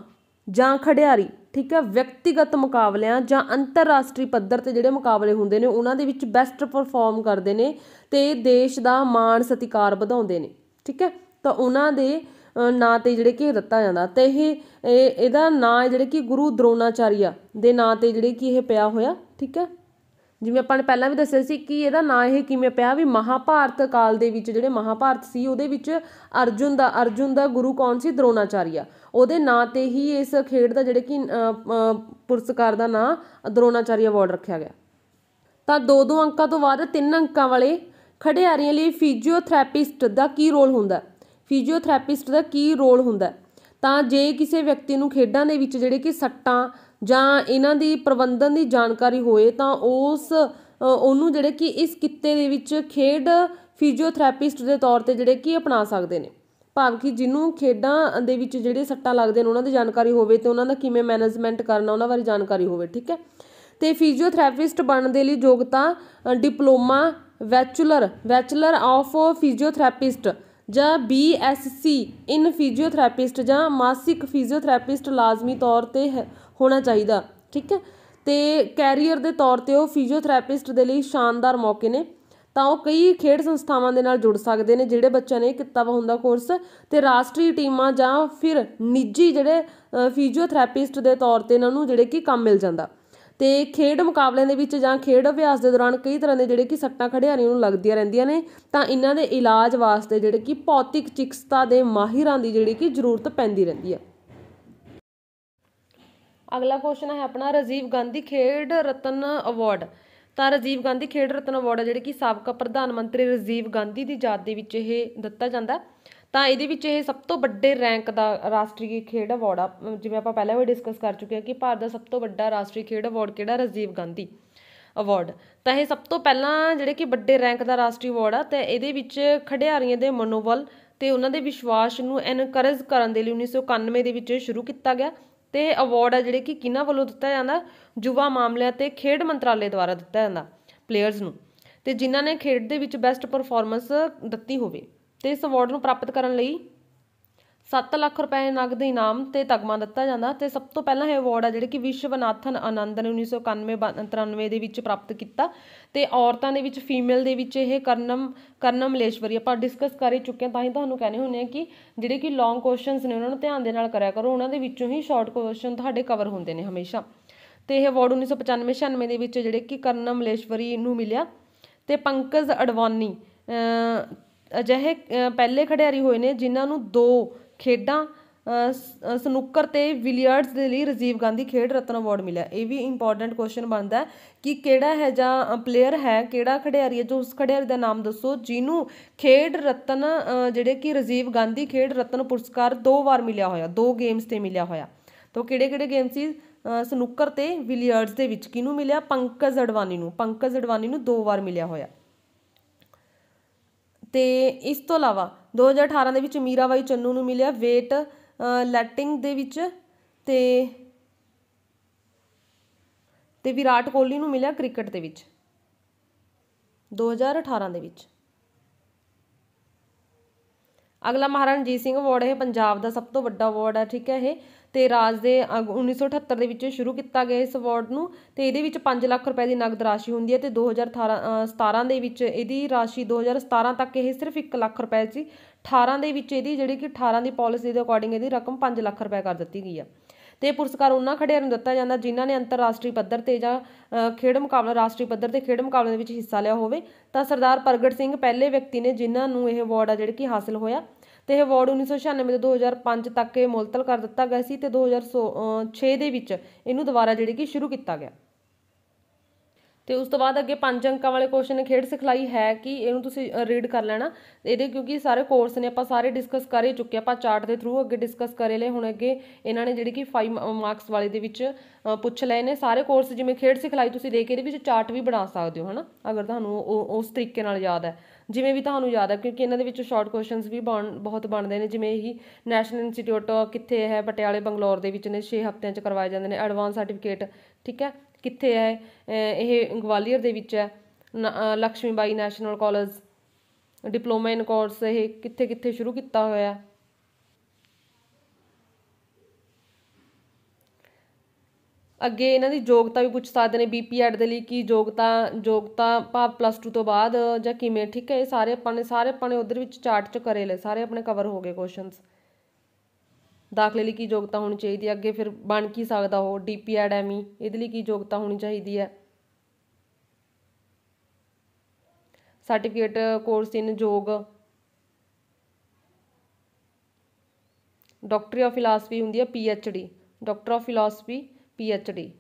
ਜਾਂ ਖਿਡਾਰੀ ਠੀਕ ਹੈ ਵਿਅਕਤੀਗਤ ਮੁਕਾਬਲਿਆਂ ਜਾਂ ਅੰਤਰਰਾਸ਼ਟਰੀ ਪੱਧਰ ਤੇ ਜਿਹੜੇ ਮੁਕਾਬਲੇ ਹੁੰਦੇ ਨੇ ਉਹਨਾਂ ਦੇ ਵਿੱਚ ਬੈਸਟ ਪਰਫਾਰਮ ਕਰਦੇ ਨੇ ਤੇ ਦੇਸ਼ ਦਾ ਮਾਣ ਸਤਿਕਾਰ ਵਧਾਉਂਦੇ ਨੇ ਠੀਕ ਹੈ ਤਾਂ ਉਹਨਾਂ ਦੇ ਨਾਂ ਤੇ ਜਿਹੜੇ ਕਿ ਦਿੱਤਾ ਜਾਂਦਾ ਤੇ ਇਹ ਇਹਦਾ ਨਾਂ ਜਿਹੜੇ ਕਿ ਗੁਰੂ ਦਰੋਣਾਚਾਰੀਆ ਦੇ ਨਾਂ ਤੇ ਜਿਹੜੇ ਕਿ ਇਹ ਪਿਆ ਹੋਇਆ ਠੀਕ ਹੈ ਜਿਵੇਂ ਆਪਾਂ ਨੇ ਪਹਿਲਾਂ ਵੀ ਦੱਸਿਆ ਸੀ ਕਿ ਇਹਦਾ ਨਾਂ ਇਹ ਕਿਵੇਂ ਪਿਆ ਵੀ ਮਹਾਭਾਰਤ ਕਾਲ ਦੇ ਵਿੱਚ ਜਿਹੜੇ ਮਹਾਭਾਰਤ ਸੀ ਉਹਦੇ ਵਿੱਚ ਅਰਜੁਨ ਦਾ ਅਰਜੁਨ ਦਾ ਗੁਰੂ ਕੌਣ ਸੀ ਦਰੋਣਾਚਾਰੀਆ ਉਹਦੇ ਨਾਂ ਤੇ ਹੀ ਇਸ ਖੇਡ ਦਾ ਜਿਹੜੇ ਕਿ ਪੁਰਸਕਾਰ ਦਾ ਨਾਂ ਦਰੋਣਾਚਾਰੀਆ ਅਵਾਰਡ ਰੱਖਿਆ ਗਿਆ ਤਾਂ ਦੋ ਦੋ ਅੰਕਾਂ ਤੋਂ ਬਾਅਦ ਤਿੰਨ ਅੰਕਾਂ ਵਾਲੇ ਖੜਿਆਰੀਆਂ ਲਈ ਫਿਜ਼ੀਓਥੈਰੇਪਿਸਟ ਦਾ ਕੀ ਰੋਲ ਹੁੰਦਾ ਫਿਜ਼ੀਓਥੈਰੇਪਿਸਟ ਦਾ ਕੀ ਰੋਲ ਹੁੰਦਾ ਤਾਂ ਜੇ ਕਿਸੇ ਵਿਅਕਤੀ ਨੂੰ ਖੇਡਾਂ ਦੇ ਵਿੱਚ ਜਿਹੜੇ ਕਿ ਸੱਟਾਂ ਜਾਂ ਇਹਨਾਂ ਦੀ ਪ੍ਰਬੰਧਨ ਦੀ ਜਾਣਕਾਰੀ ਹੋਏ ਤਾਂ ਉਸ ਉਹਨੂੰ ਜਿਹੜੇ ਕਿ ਇਸ ਕਿੱਤੇ ਦੇ ਵਿੱਚ ਖੇਡ ਫਿਜ਼ੀਓਥੈਰੇਪਿਸਟ ਦੇ ਤੌਰ ਤੇ ਜਿਹੜੇ ਕਿ ਅਪਣਾ ਸਕਦੇ ਨੇ ਭਾਵ ਕਿ ਜਿਹਨੂੰ ਖੇਡਾਂ ਦੇ ਵਿੱਚ ਜਿਹੜੇ ਸੱਟਾਂ ਲੱਗਦੇ ਨੇ ਉਹਨਾਂ ਦੀ ਜਾਣਕਾਰੀ ਹੋਵੇ ਤੇ ਉਹਨਾਂ ਦਾ ਕਿਵੇਂ ਮੈਨੇਜਮੈਂਟ ਕਰਨਾ ਉਹਨਾਂ ਬਾਰੇ ਜਾਣਕਾਰੀ ਹੋਵੇ ਠੀਕ ਹੈ ਤੇ ਫਿਜ਼ੀਓਥੈਰੇਪਿਸਟ ਬਣਨ ਦੇ ਲਈ ਯੋਗਤਾ diploma bachelor bachelor of physiotherapist ਜਾਂ ਬੀ ਸੀ ਇਨ ਫਿਜ਼ੀਓਥੈਰੇਪਿਸਟ ਜਾਂ ਮਾਸਿਕ ਫਿਜ਼ੀਓਥੈਰੇਪਿਸਟ ਲਾਜ਼ਮੀ ਤੌਰ 'ਤੇ ਹੋਣਾ ਚਾਹੀਦਾ ਠੀਕ ਹੈ ਤੇ ਕੈਰੀਅਰ ਦੇ ਤੌਰ 'ਤੇ ਉਹ ਫਿਜ਼ੀਓਥੈਰੇਪਿਸਟ ਦੇ ਲਈ ਸ਼ਾਨਦਾਰ ਮੌਕੇ ਨੇ ਤਾਂ ਉਹ ਕਈ ਖੇਡ ਸੰਸਥਾਵਾਂ ਦੇ ਨਾਲ ਜੁੜ ਸਕਦੇ ਨੇ ਜਿਹੜੇ ਬੱਚਿਆਂ ਨੇ ਇਹ ਕੀਤਾ ਵਾ ਹੁੰਦਾ ਕੋਰਸ ਤੇ ਰਾਸ਼ਟਰੀ ਟੀਮਾਂ ਜਾਂ ਫਿਰ ਨਿੱਜੀ ਜਿਹੜੇ ਫਿਜ਼ੀਓਥੈਰੇਪਿਸਟ ਦੇ ਤੌਰ ਤੇ ਇਹਨਾਂ ਨੂੰ ਜਿਹੜੇ ਕਿ ਕੰਮ ਮਿਲ ਜਾਂਦਾ ਤੇ ਖੇਡ ਮੁਕਾਬਲਿਆਂ ਦੇ ਵਿੱਚ ਜਾਂ ਖੇਡ ਅਭਿਆਸ ਦੇ ਦੌਰਾਨ ਕਈ ਤਰ੍ਹਾਂ ਦੇ ਜਿਹੜੇ ਕਿ ਸੱਟਾਂ ਖੜਿਆਰੀ ਨੂੰ ਲੱਗਦੀਆਂ ਰਹਿੰਦੀਆਂ ਨੇ ਤਾਂ ਇਹਨਾਂ ਦੇ ਇਲਾਜ ਵਾਸਤੇ ਜਿਹੜੇ ਕਿ ਭੌਤਿਕ ਚਿਕਿਤਸਾ ਦੇ ਮਾਹਿਰਾਂ ਦੀ ਜਿਹੜੀ ਕਿ ਜ਼ਰੂਰਤ ਪੈਂਦੀ ਰਹਿੰਦੀ ਹੈ ਅਗਲਾ ਕੁਐਸਚਨ ਹੈ ਆਪਣਾ ਰਜੀਵ ਗਾਂਧੀ ਖੇਡ ਰਤਨ ਅਵਾਰਡ ਤਾਂ ਰਜੀਵ ਗਾਂਧੀ ਖੇਡ ਰਤਨ ਅਵਾਰਡ ਹੈ ਕਿ ਸਾਬਕਾ ਪ੍ਰਧਾਨ ਮੰਤਰੀ ਰਜੀਵ ਗਾਂਧੀ ਦੀ ਯਾਦ ਦੇ ਵਿੱਚ ਇਹ ਦਿੱਤਾ ਜਾਂਦਾ ਹੈ ਤਾਂ ਇਹਦੇ ਵਿੱਚ ਇਹ ਸਭ ਤੋਂ ਵੱਡੇ ਰੈਂਕ ਦਾ ਰਾਸ਼ਟਰੀ ਖੇਡ ਅਵਾਰਡ ਆ ਜਿਵੇਂ ਆਪਾਂ ਪਹਿਲਾਂ ਵੀ ਡਿਸਕਸ ਕਰ ਚੁੱਕੇ ਹਾਂ ਕਿ ਭਾਰਤ ਦਾ ਸਭ ਤੋਂ ਵੱਡਾ ਰਾਸ਼ਟਰੀ ਖੇਡ ਅਵਾਰਡ ਕਿਹੜਾ ਰਜੀਵ ਗਾਂਧੀ ਅਵਾਰਡ ਤਾਂ ਇਹ ਸਭ ਤੋਂ ਪਹਿਲਾਂ ਜਿਹੜੇ ਕਿ ਵੱਡੇ ਰੈਂਕ ਦਾ ਰਾਸ਼ਟਰੀ ਅਵਾਰਡ ਆ ਤੇ ਇਹਦੇ ਵਿੱਚ ਖਿਡਾਰੀਆਂ ਦੇ ਮਨੋਬਲ ਤੇ ਉਹਨਾਂ ਦੇ ਵਿਸ਼ਵਾਸ ਨੂੰ ਐਨਕਰੇਜ ਕਰਨ ਦੇ ਲਈ 1991 ਦੇ ਵਿੱਚ ਸ਼ੁਰੂ ਕੀਤਾ ਗਿਆ ਤੇ ਇਹ ਅਵਾਰਡ ਆ ਜਿਹੜੇ ਕਿ ਕਿਹਨਾਂ ਵੱਲੋਂ ਦਿੱਤਾ ਜਾਂਦਾ ਜੁਵਾ ਮਾਮਲਿਆਂ ਤੇ ਖੇਡ ਮੰਤਰਾਲੇ ਦੁਆਰਾ ਦਿੱਤਾ ਜਾਂਦਾ ਪਲੇਅਰਸ ਨੂੰ ਤੇ ਜਿਨ੍ਹਾਂ ਨੇ ਖੇਡ ਦੇ ਵਿੱਚ ਬੈਸਟ ਪਰਫਾਰਮੈਂਸ ਦਿੱਤੀ ਹੋਵੇ ਤੇ ਇਸ ਅਵਾਰਡ ਨੂੰ ਪ੍ਰਾਪਤ ਕਰਨ ਲਈ 7 ਲੱਖ ਰੁਪਏ ਨਗਦ ਇਨਾਮ ਤੇ ਤਗਮਾ ਦਿੱਤਾ ਜਾਂਦਾ ਤੇ ਸਭ ਤੋਂ ਪਹਿਲਾਂ ਇਹ ਅਵਾਰਡ ਆ ਜਿਹੜੇ ਕਿ ਵਿਸ਼ਵਨਾਥਨ ਆਨੰਦ ਨੇ 1991 93 ਦੇ ਵਿੱਚ ਪ੍ਰਾਪਤ ਕੀਤਾ ਤੇ ਔਰਤਾਂ ਦੇ ਵਿੱਚ ਫੀਮੇਲ ਦੇ ਵਿੱਚ ਇਹ ਕਰਨਮ ਕਰਨਮ ਆਪਾਂ ਡਿਸਕਸ ਕਰ ਹੀ ਚੁੱਕੇ ਹਾਂ ਤਾਂ ਹੀ ਤੁਹਾਨੂੰ ਕਹਿੰਦੇ ਹੁੰਦੇ ਆ ਕਿ ਜਿਹੜੇ ਕਿ ਲੌਂਗ ਕੁਐਸਚਨਸ ਨੇ ਉਹਨਾਂ ਨੂੰ ਧਿਆਨ ਦੇ ਨਾਲ ਕਰਿਆ ਕਰੋ ਉਹਨਾਂ ਦੇ ਵਿੱਚੋਂ ਹੀ ਸ਼ਾਰਟ ਕੁਐਸਚਨ ਤੁਹਾਡੇ ਕਵਰ ਹੁੰਦੇ ਨੇ ਹਮੇਸ਼ਾ ਤੇ ਇਹ ਅਵਾਰਡ 1995-96 ਦੇ ਵਿੱਚ ਜਿਹੜੇ ਕਿ ਕਰਨਮ ਨੂੰ ਮਿਲਿਆ ਤੇ ਪੰਕਜ ਅਡਵਾਨੀ ਅਜਿਹੇ ਪਹਿਲੇ ਖਿਡਾਰੀ ਹੋਏ ਨੇ ਜਿਨ੍ਹਾਂ ਨੂੰ ਦੋ ਖੇਡਾਂ ਸਨੂਕਰ ਤੇ ਵਿਲੀਅਰਡਸ ਦੇ ਲਈ ਰਜੀਵ ਗਾਂਧੀ ਖੇਡ ਰਤਨ ਅਵਾਰਡ ਮਿਲਿਆ ਇਹ ਵੀ ਇੰਪੋਰਟੈਂਟ ਕੁਐਸਚਨ ਬਣਦਾ ਕਿ ਕਿਹੜਾ ਹੈ ਜਾਂ ਪਲੇਅਰ ਹੈ ਕਿਹੜਾ ਖਿਡਾਰੀ ਹੈ ਜੋ ਉਸ ਖਿਡਾਰੀ ਦਾ ਨਾਮ ਦੱਸੋ ਜਿਹਨੂੰ ਖੇਡ ਰਤਨ ਜਿਹੜੇ ਕਿ ਰਜੀਵ ਗਾਂਧੀ ਖੇਡ ਰਤਨ ਪੁਰਸਕਾਰ ਦੋ ਵਾਰ ਮਿਲਿਆ ਹੋਇਆ ਦੋ ਗੇਮਸ ਤੇ ਮਿਲਿਆ ਹੋਇਆ ਤਾਂ ਕਿਹੜੇ ਕਿਹੜੇ ਗੇਮ ਸੀ ਸਨੂਕਰ ਤੇ ਵਿਲੀਅਰਡਸ ਦੇ ਵਿੱਚ ਕਿਹਨੂੰ ਮਿਲਿਆ ਪੰਕਜ ਅਡਵਾਨੀ ਨੂੰ ਪੰਕਜ ਅਡਵਾਨੀ ਨੂੰ ਦੋ ਵਾਰ ਮਿਲਿਆ ਹੋਇਆ ਤੇ ਇਸ ਤੋਂ ਇਲਾਵਾ 2018 ਦੇ ਵਿੱਚ ਮੀਰਾਬਾਈ ਚੰਨੂ ਨੂੰ ਮਿਲਿਆ ਵੇਟ ਲੈਟਿੰਗ ਦੇ ਵਿੱਚ ਤੇ ਤੇ ਵਿਰਾਟ ਕੋਹਲੀ ਨੂੰ ਮਿਲਿਆ ਕ੍ਰਿਕਟ ਦੇ ਵਿੱਚ 2018 ਦੇ ਵਿੱਚ ਅਗਲਾ ਮਹਾਰਾਣਾ ਜੀ ਸਿੰਘ ਅਵਾਰਡ ਇਹ ਪੰਜਾਬ ਦਾ ਸਭ ਤੋਂ ਵੱਡਾ ਅਵਾਰਡ ਹੈ ਠੀਕ ਹੈ ਇਹ ਤੇ ਰਾਜ ਦੇ 1978 ਦੇ ਵਿੱਚ ਸ਼ੁਰੂ ਕੀਤਾ ਗਿਆ ਇਸ ਅਵਾਰਡ ਨੂੰ ਤੇ ਇਹਦੇ ਵਿੱਚ 5 ਲੱਖ ਰੁਪਏ ਦੀ ਨਗਦ ਰਾਸ਼ੀ ਹੁੰਦੀ ਹੈ ਤੇ 2017 ਦੇ ਵਿੱਚ ਇਹਦੀ ਰਾਸ਼ੀ 2017 ਤੱਕ ਇਹ ਸਿਰਫ 1 ਲੱਖ ਰੁਪਏ ਸੀ 18 ਦੇ ਵਿੱਚ ਇਹਦੀ ਜਿਹੜੀ ਕਿ 18 ਦੀ ਪਾਲਿਸੀ ਦੇ ਅਕੋਰਡਿੰਗ ਇਹਦੀ ਰਕਮ 5 ਲੱਖ ਰੁਪਏ ਕਰ ਦਿੱਤੀ ਗਈ ਆ ਤੇ ਇਹ ਪੁਰਸਕਾਰ ਉਹਨਾਂ ਖਿਡਾਰੀਆਂ ਨੂੰ ਦਿੱਤਾ ਜਾਂਦਾ ਜਿਨ੍ਹਾਂ ਨੇ ਅੰਤਰਰਾਸ਼ਟਰੀ ਪੱਧਰ ਤੇ ਜਾਂ ਖੇਡ ਮੁਕਾਬਲੇ ਰਾਸ਼ਟਰੀ ਪੱਧਰ ਤੇ ਖੇਡ ਮੁਕਾਬਲੇ ਵਿੱਚ ਹਿੱਸਾ ਲਿਆ ਹੋਵੇ ਤਾਂ ਸਰਦਾਰ ਪ੍ਰਗਟ ਸਿੰਘ ਪਹਿਲੇ ਵਿਅਕਤੀ ਨੇ ਜਿਨ੍ਹਾਂ ਨੂੰ ਇਹ ਅਵਾਰਡ ਆ ਜਿਹੜੇ ਕਿ ਹਾਸਲ ਹੋਇਆ ਤੇ ਇਹ ਅਵਾਰਡ 1996 ਤੋਂ 2005 ਤੱਕ ਇਹ ਮੁਲਤਲ ਕਰ ਦਿੱਤਾ ਗਿਆ ਸੀ ਤੇ 2006 ਦੇ ਵਿੱਚ ਇਹਨੂੰ ਦੁਬਾਰਾ ਜਿਹੜੀ ਕਿ ਸ਼ੁਰੂ ਕੀਤਾ ਗਿਆ ਤੇ ਉਸ ਤੋਂ ਬਾਅਦ ਅੱਗੇ ਪੰਜ ਅੰਕਾਂ ਵਾਲੇ ਕੁਐਸਚਨ ਨੇ ਖੇਡ ਸਿਖਲਾਈ ਹੈ ਕਿ ਇਹਨੂੰ ਤੁਸੀਂ ਰੀਡ ਕਰ ਲੈਣਾ ਇਹਦੇ ਕਿਉਂਕਿ ਸਾਰੇ ਕੋਰਸ ਨੇ ਆਪਾਂ ਸਾਰੇ ਡਿਸਕਸ ਕਰ ਹੀ ਚੁੱਕੇ ਆਪਾਂ ਚਾਰਟ ਦੇ ਥਰੂ ਅੱਗੇ ਡਿਸਕਸ ਕਰੇ ਲਏ ਹੁਣ ਅੱਗੇ ਇਹਨਾਂ ਨੇ ਜਿਹੜੀ ਕਿ 5 ਮਾਰਕਸ ਵਾਲੇ ਦੇ ਵਿੱਚ ਪੁੱਛ ਲਏ ਨੇ ਸਾਰੇ ਕੋਰਸ ਜਿਵੇਂ ਖੇਡ ਸਿਖਲਾਈ ਤੁਸੀਂ ਦੇ ਕੇ ਇਹਦੇ ਵਿੱਚ ਚਾਰਟ ਵੀ ਬਣਾ ਸਕਦੇ ਹੋ ਹਨਾ ਅਗਰ ਤੁਹਾਨੂੰ ਉਸ ਤਰੀਕੇ ਨਾਲ ਯਾਦ ਹੈ ਜਿਵੇਂ ਵੀ ਤੁਹਾਨੂੰ ਯਾਦ ਹੈ ਕਿਉਂਕਿ ਇਹਨਾਂ ਦੇ ਵਿੱਚ ਸ਼ਾਰਟ ਕੁਐਸਚਨਸ ਵੀ ਬਹੁਤ ਬਣਦੇ ਨੇ ਜਿਵੇਂ ਇਹੀ ਨੈਸ਼ਨਲ ਇੰਸਟੀਚਿਊਟ ਕਿੱਥੇ ਹੈ ਪਟਿਆਲੇ ਬੰਗਲੌਰ ਦੇ ਵਿੱਚ ਨੇ 6 ਹਫ਼ਤਿਆਂ 'ਚ ਕਰਵਾਏ ਜਾਂਦੇ ਨੇ ਐਡਵਾਂਸ ਸਰਟੀਫਿਕੇਟ ਠੀਕ ਹੈ ਕਿੱਥੇ ਹੈ ਇਹ ਗਵਾਲੀਅਰ ਦੇ ਵਿੱਚ ਹੈ Lakshmibai national college diploma in course ਇਹ ਕਿੱਥੇ ਕਿੱਥੇ ਸ਼ੁਰੂ ਕੀਤਾ ਹੋਇਆ ਅੱਗੇ ਇਹਨਾਂ ਦੀ ਯੋਗਤਾ ਵੀ ਪੁੱਛ ਸਕਦੇ ਨੇ ਬੀਪੀਐਡ ਦੇ ਲਈ ਕੀ ਯੋਗਤਾ ਯੋਗਤਾ ਭਾਵ ਪਲੱਸ 2 ਤੋਂ ਬਾਅਦ ਜਾਂ ਕਿਵੇਂ ਠੀਕ ਹੈ ਇਹ ਸਾਰੇ ਆਪਾਂ ਨੇ ਸਾਰੇ ਆਪਾਂ ਨੇ ਉਧਰ ਵਿੱਚ ਚਾਰਟ 'ਚ ਕਰੇ ਲਏ ਸਾਰੇ ਆਪਣੇ ਕਵਰ ਹੋ ਗਏ ਕੁਐਸਚਨਸ ਦਾਖਲੇ ਲਈ ਕੀ ਯੋਗਤਾ ਹੋਣੀ ਚਾਹੀਦੀ ਹੈ ਅੱਗੇ ਫਿਰ ਬਣ ਕੀ ਸਕਦਾ ਉਹ ਡੀਪੀ ਐਡਮੀ ਇਹਦੇ ਲਈ ਕੀ ਯੋਗਤਾ ਹੋਣੀ ਚਾਹੀਦੀ ਹੈ ਸਰਟੀਫਿਕੇਟ ਕੋਰਸ ਇਨ ਯੋਗ ਡਾਕਟਰੀ ਆਫ ਫਿਲਾਸਫੀ ਹੁੰਦੀ ਹੈ P H D doctor of philosophy P H D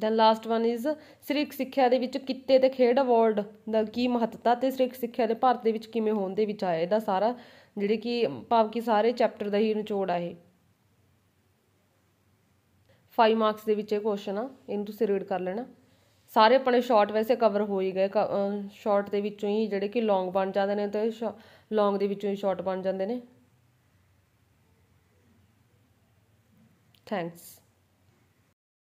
then last one is ਸਰੀਰਕ ਸਿੱਖਿਆ ਦੇ ਵਿੱਚ ਕਿੱਤੇ ਤੇ ਖੇਡ ਅਵਾਰਡ ਦਾ ਕੀ ਮਹੱਤਤਾ ਤੇ ਸਰੀਰਕ ਸਿੱਖਿਆ ਦੇ ਭਾਰਤ ਦੇ ਵਿੱਚ ਕਿਵੇਂ ਹੋਣ ਦੇ ਵਿੱਚ ਆਇਆ ਇਹਦਾ ਸਾਰਾ ਜਿਹੜੇ ਕਿ ਭਾਵ ਕਿ ਸਾਰੇ ਚੈਪਟਰ ਦਾ ਹੀ ਨਿਚੋੜ ਆ ਇਹ 5 ਮਾਰਕਸ ਦੇ ਵਿੱਚ ਇਹ ਕੁਐਸਚਨ ਆ ਇਹਨੂੰ ਤੁਸੀਂ ਰੀਡ ਕਰ ਲੈਣਾ ਸਾਰੇ ਆਪਣੇ ਸ਼ਾਰਟ ਵੈਸੇ ਕਵਰ ਹੋ ਹੀ ਗਏ ਸ਼ਾਰਟ ਦੇ ਵਿੱਚੋਂ ਹੀ ਜਿਹੜੇ ਕਿ ਲੌਂਗ ਬਣ ਜਾਂਦੇ ਨੇ ਤੇ ਲੌਂਗ ਦੇ ਵਿੱਚੋਂ ਹੀ ਸ਼ਾਰਟ ਬਣ ਜਾਂਦੇ ਨੇ ਥੈਂਕਸ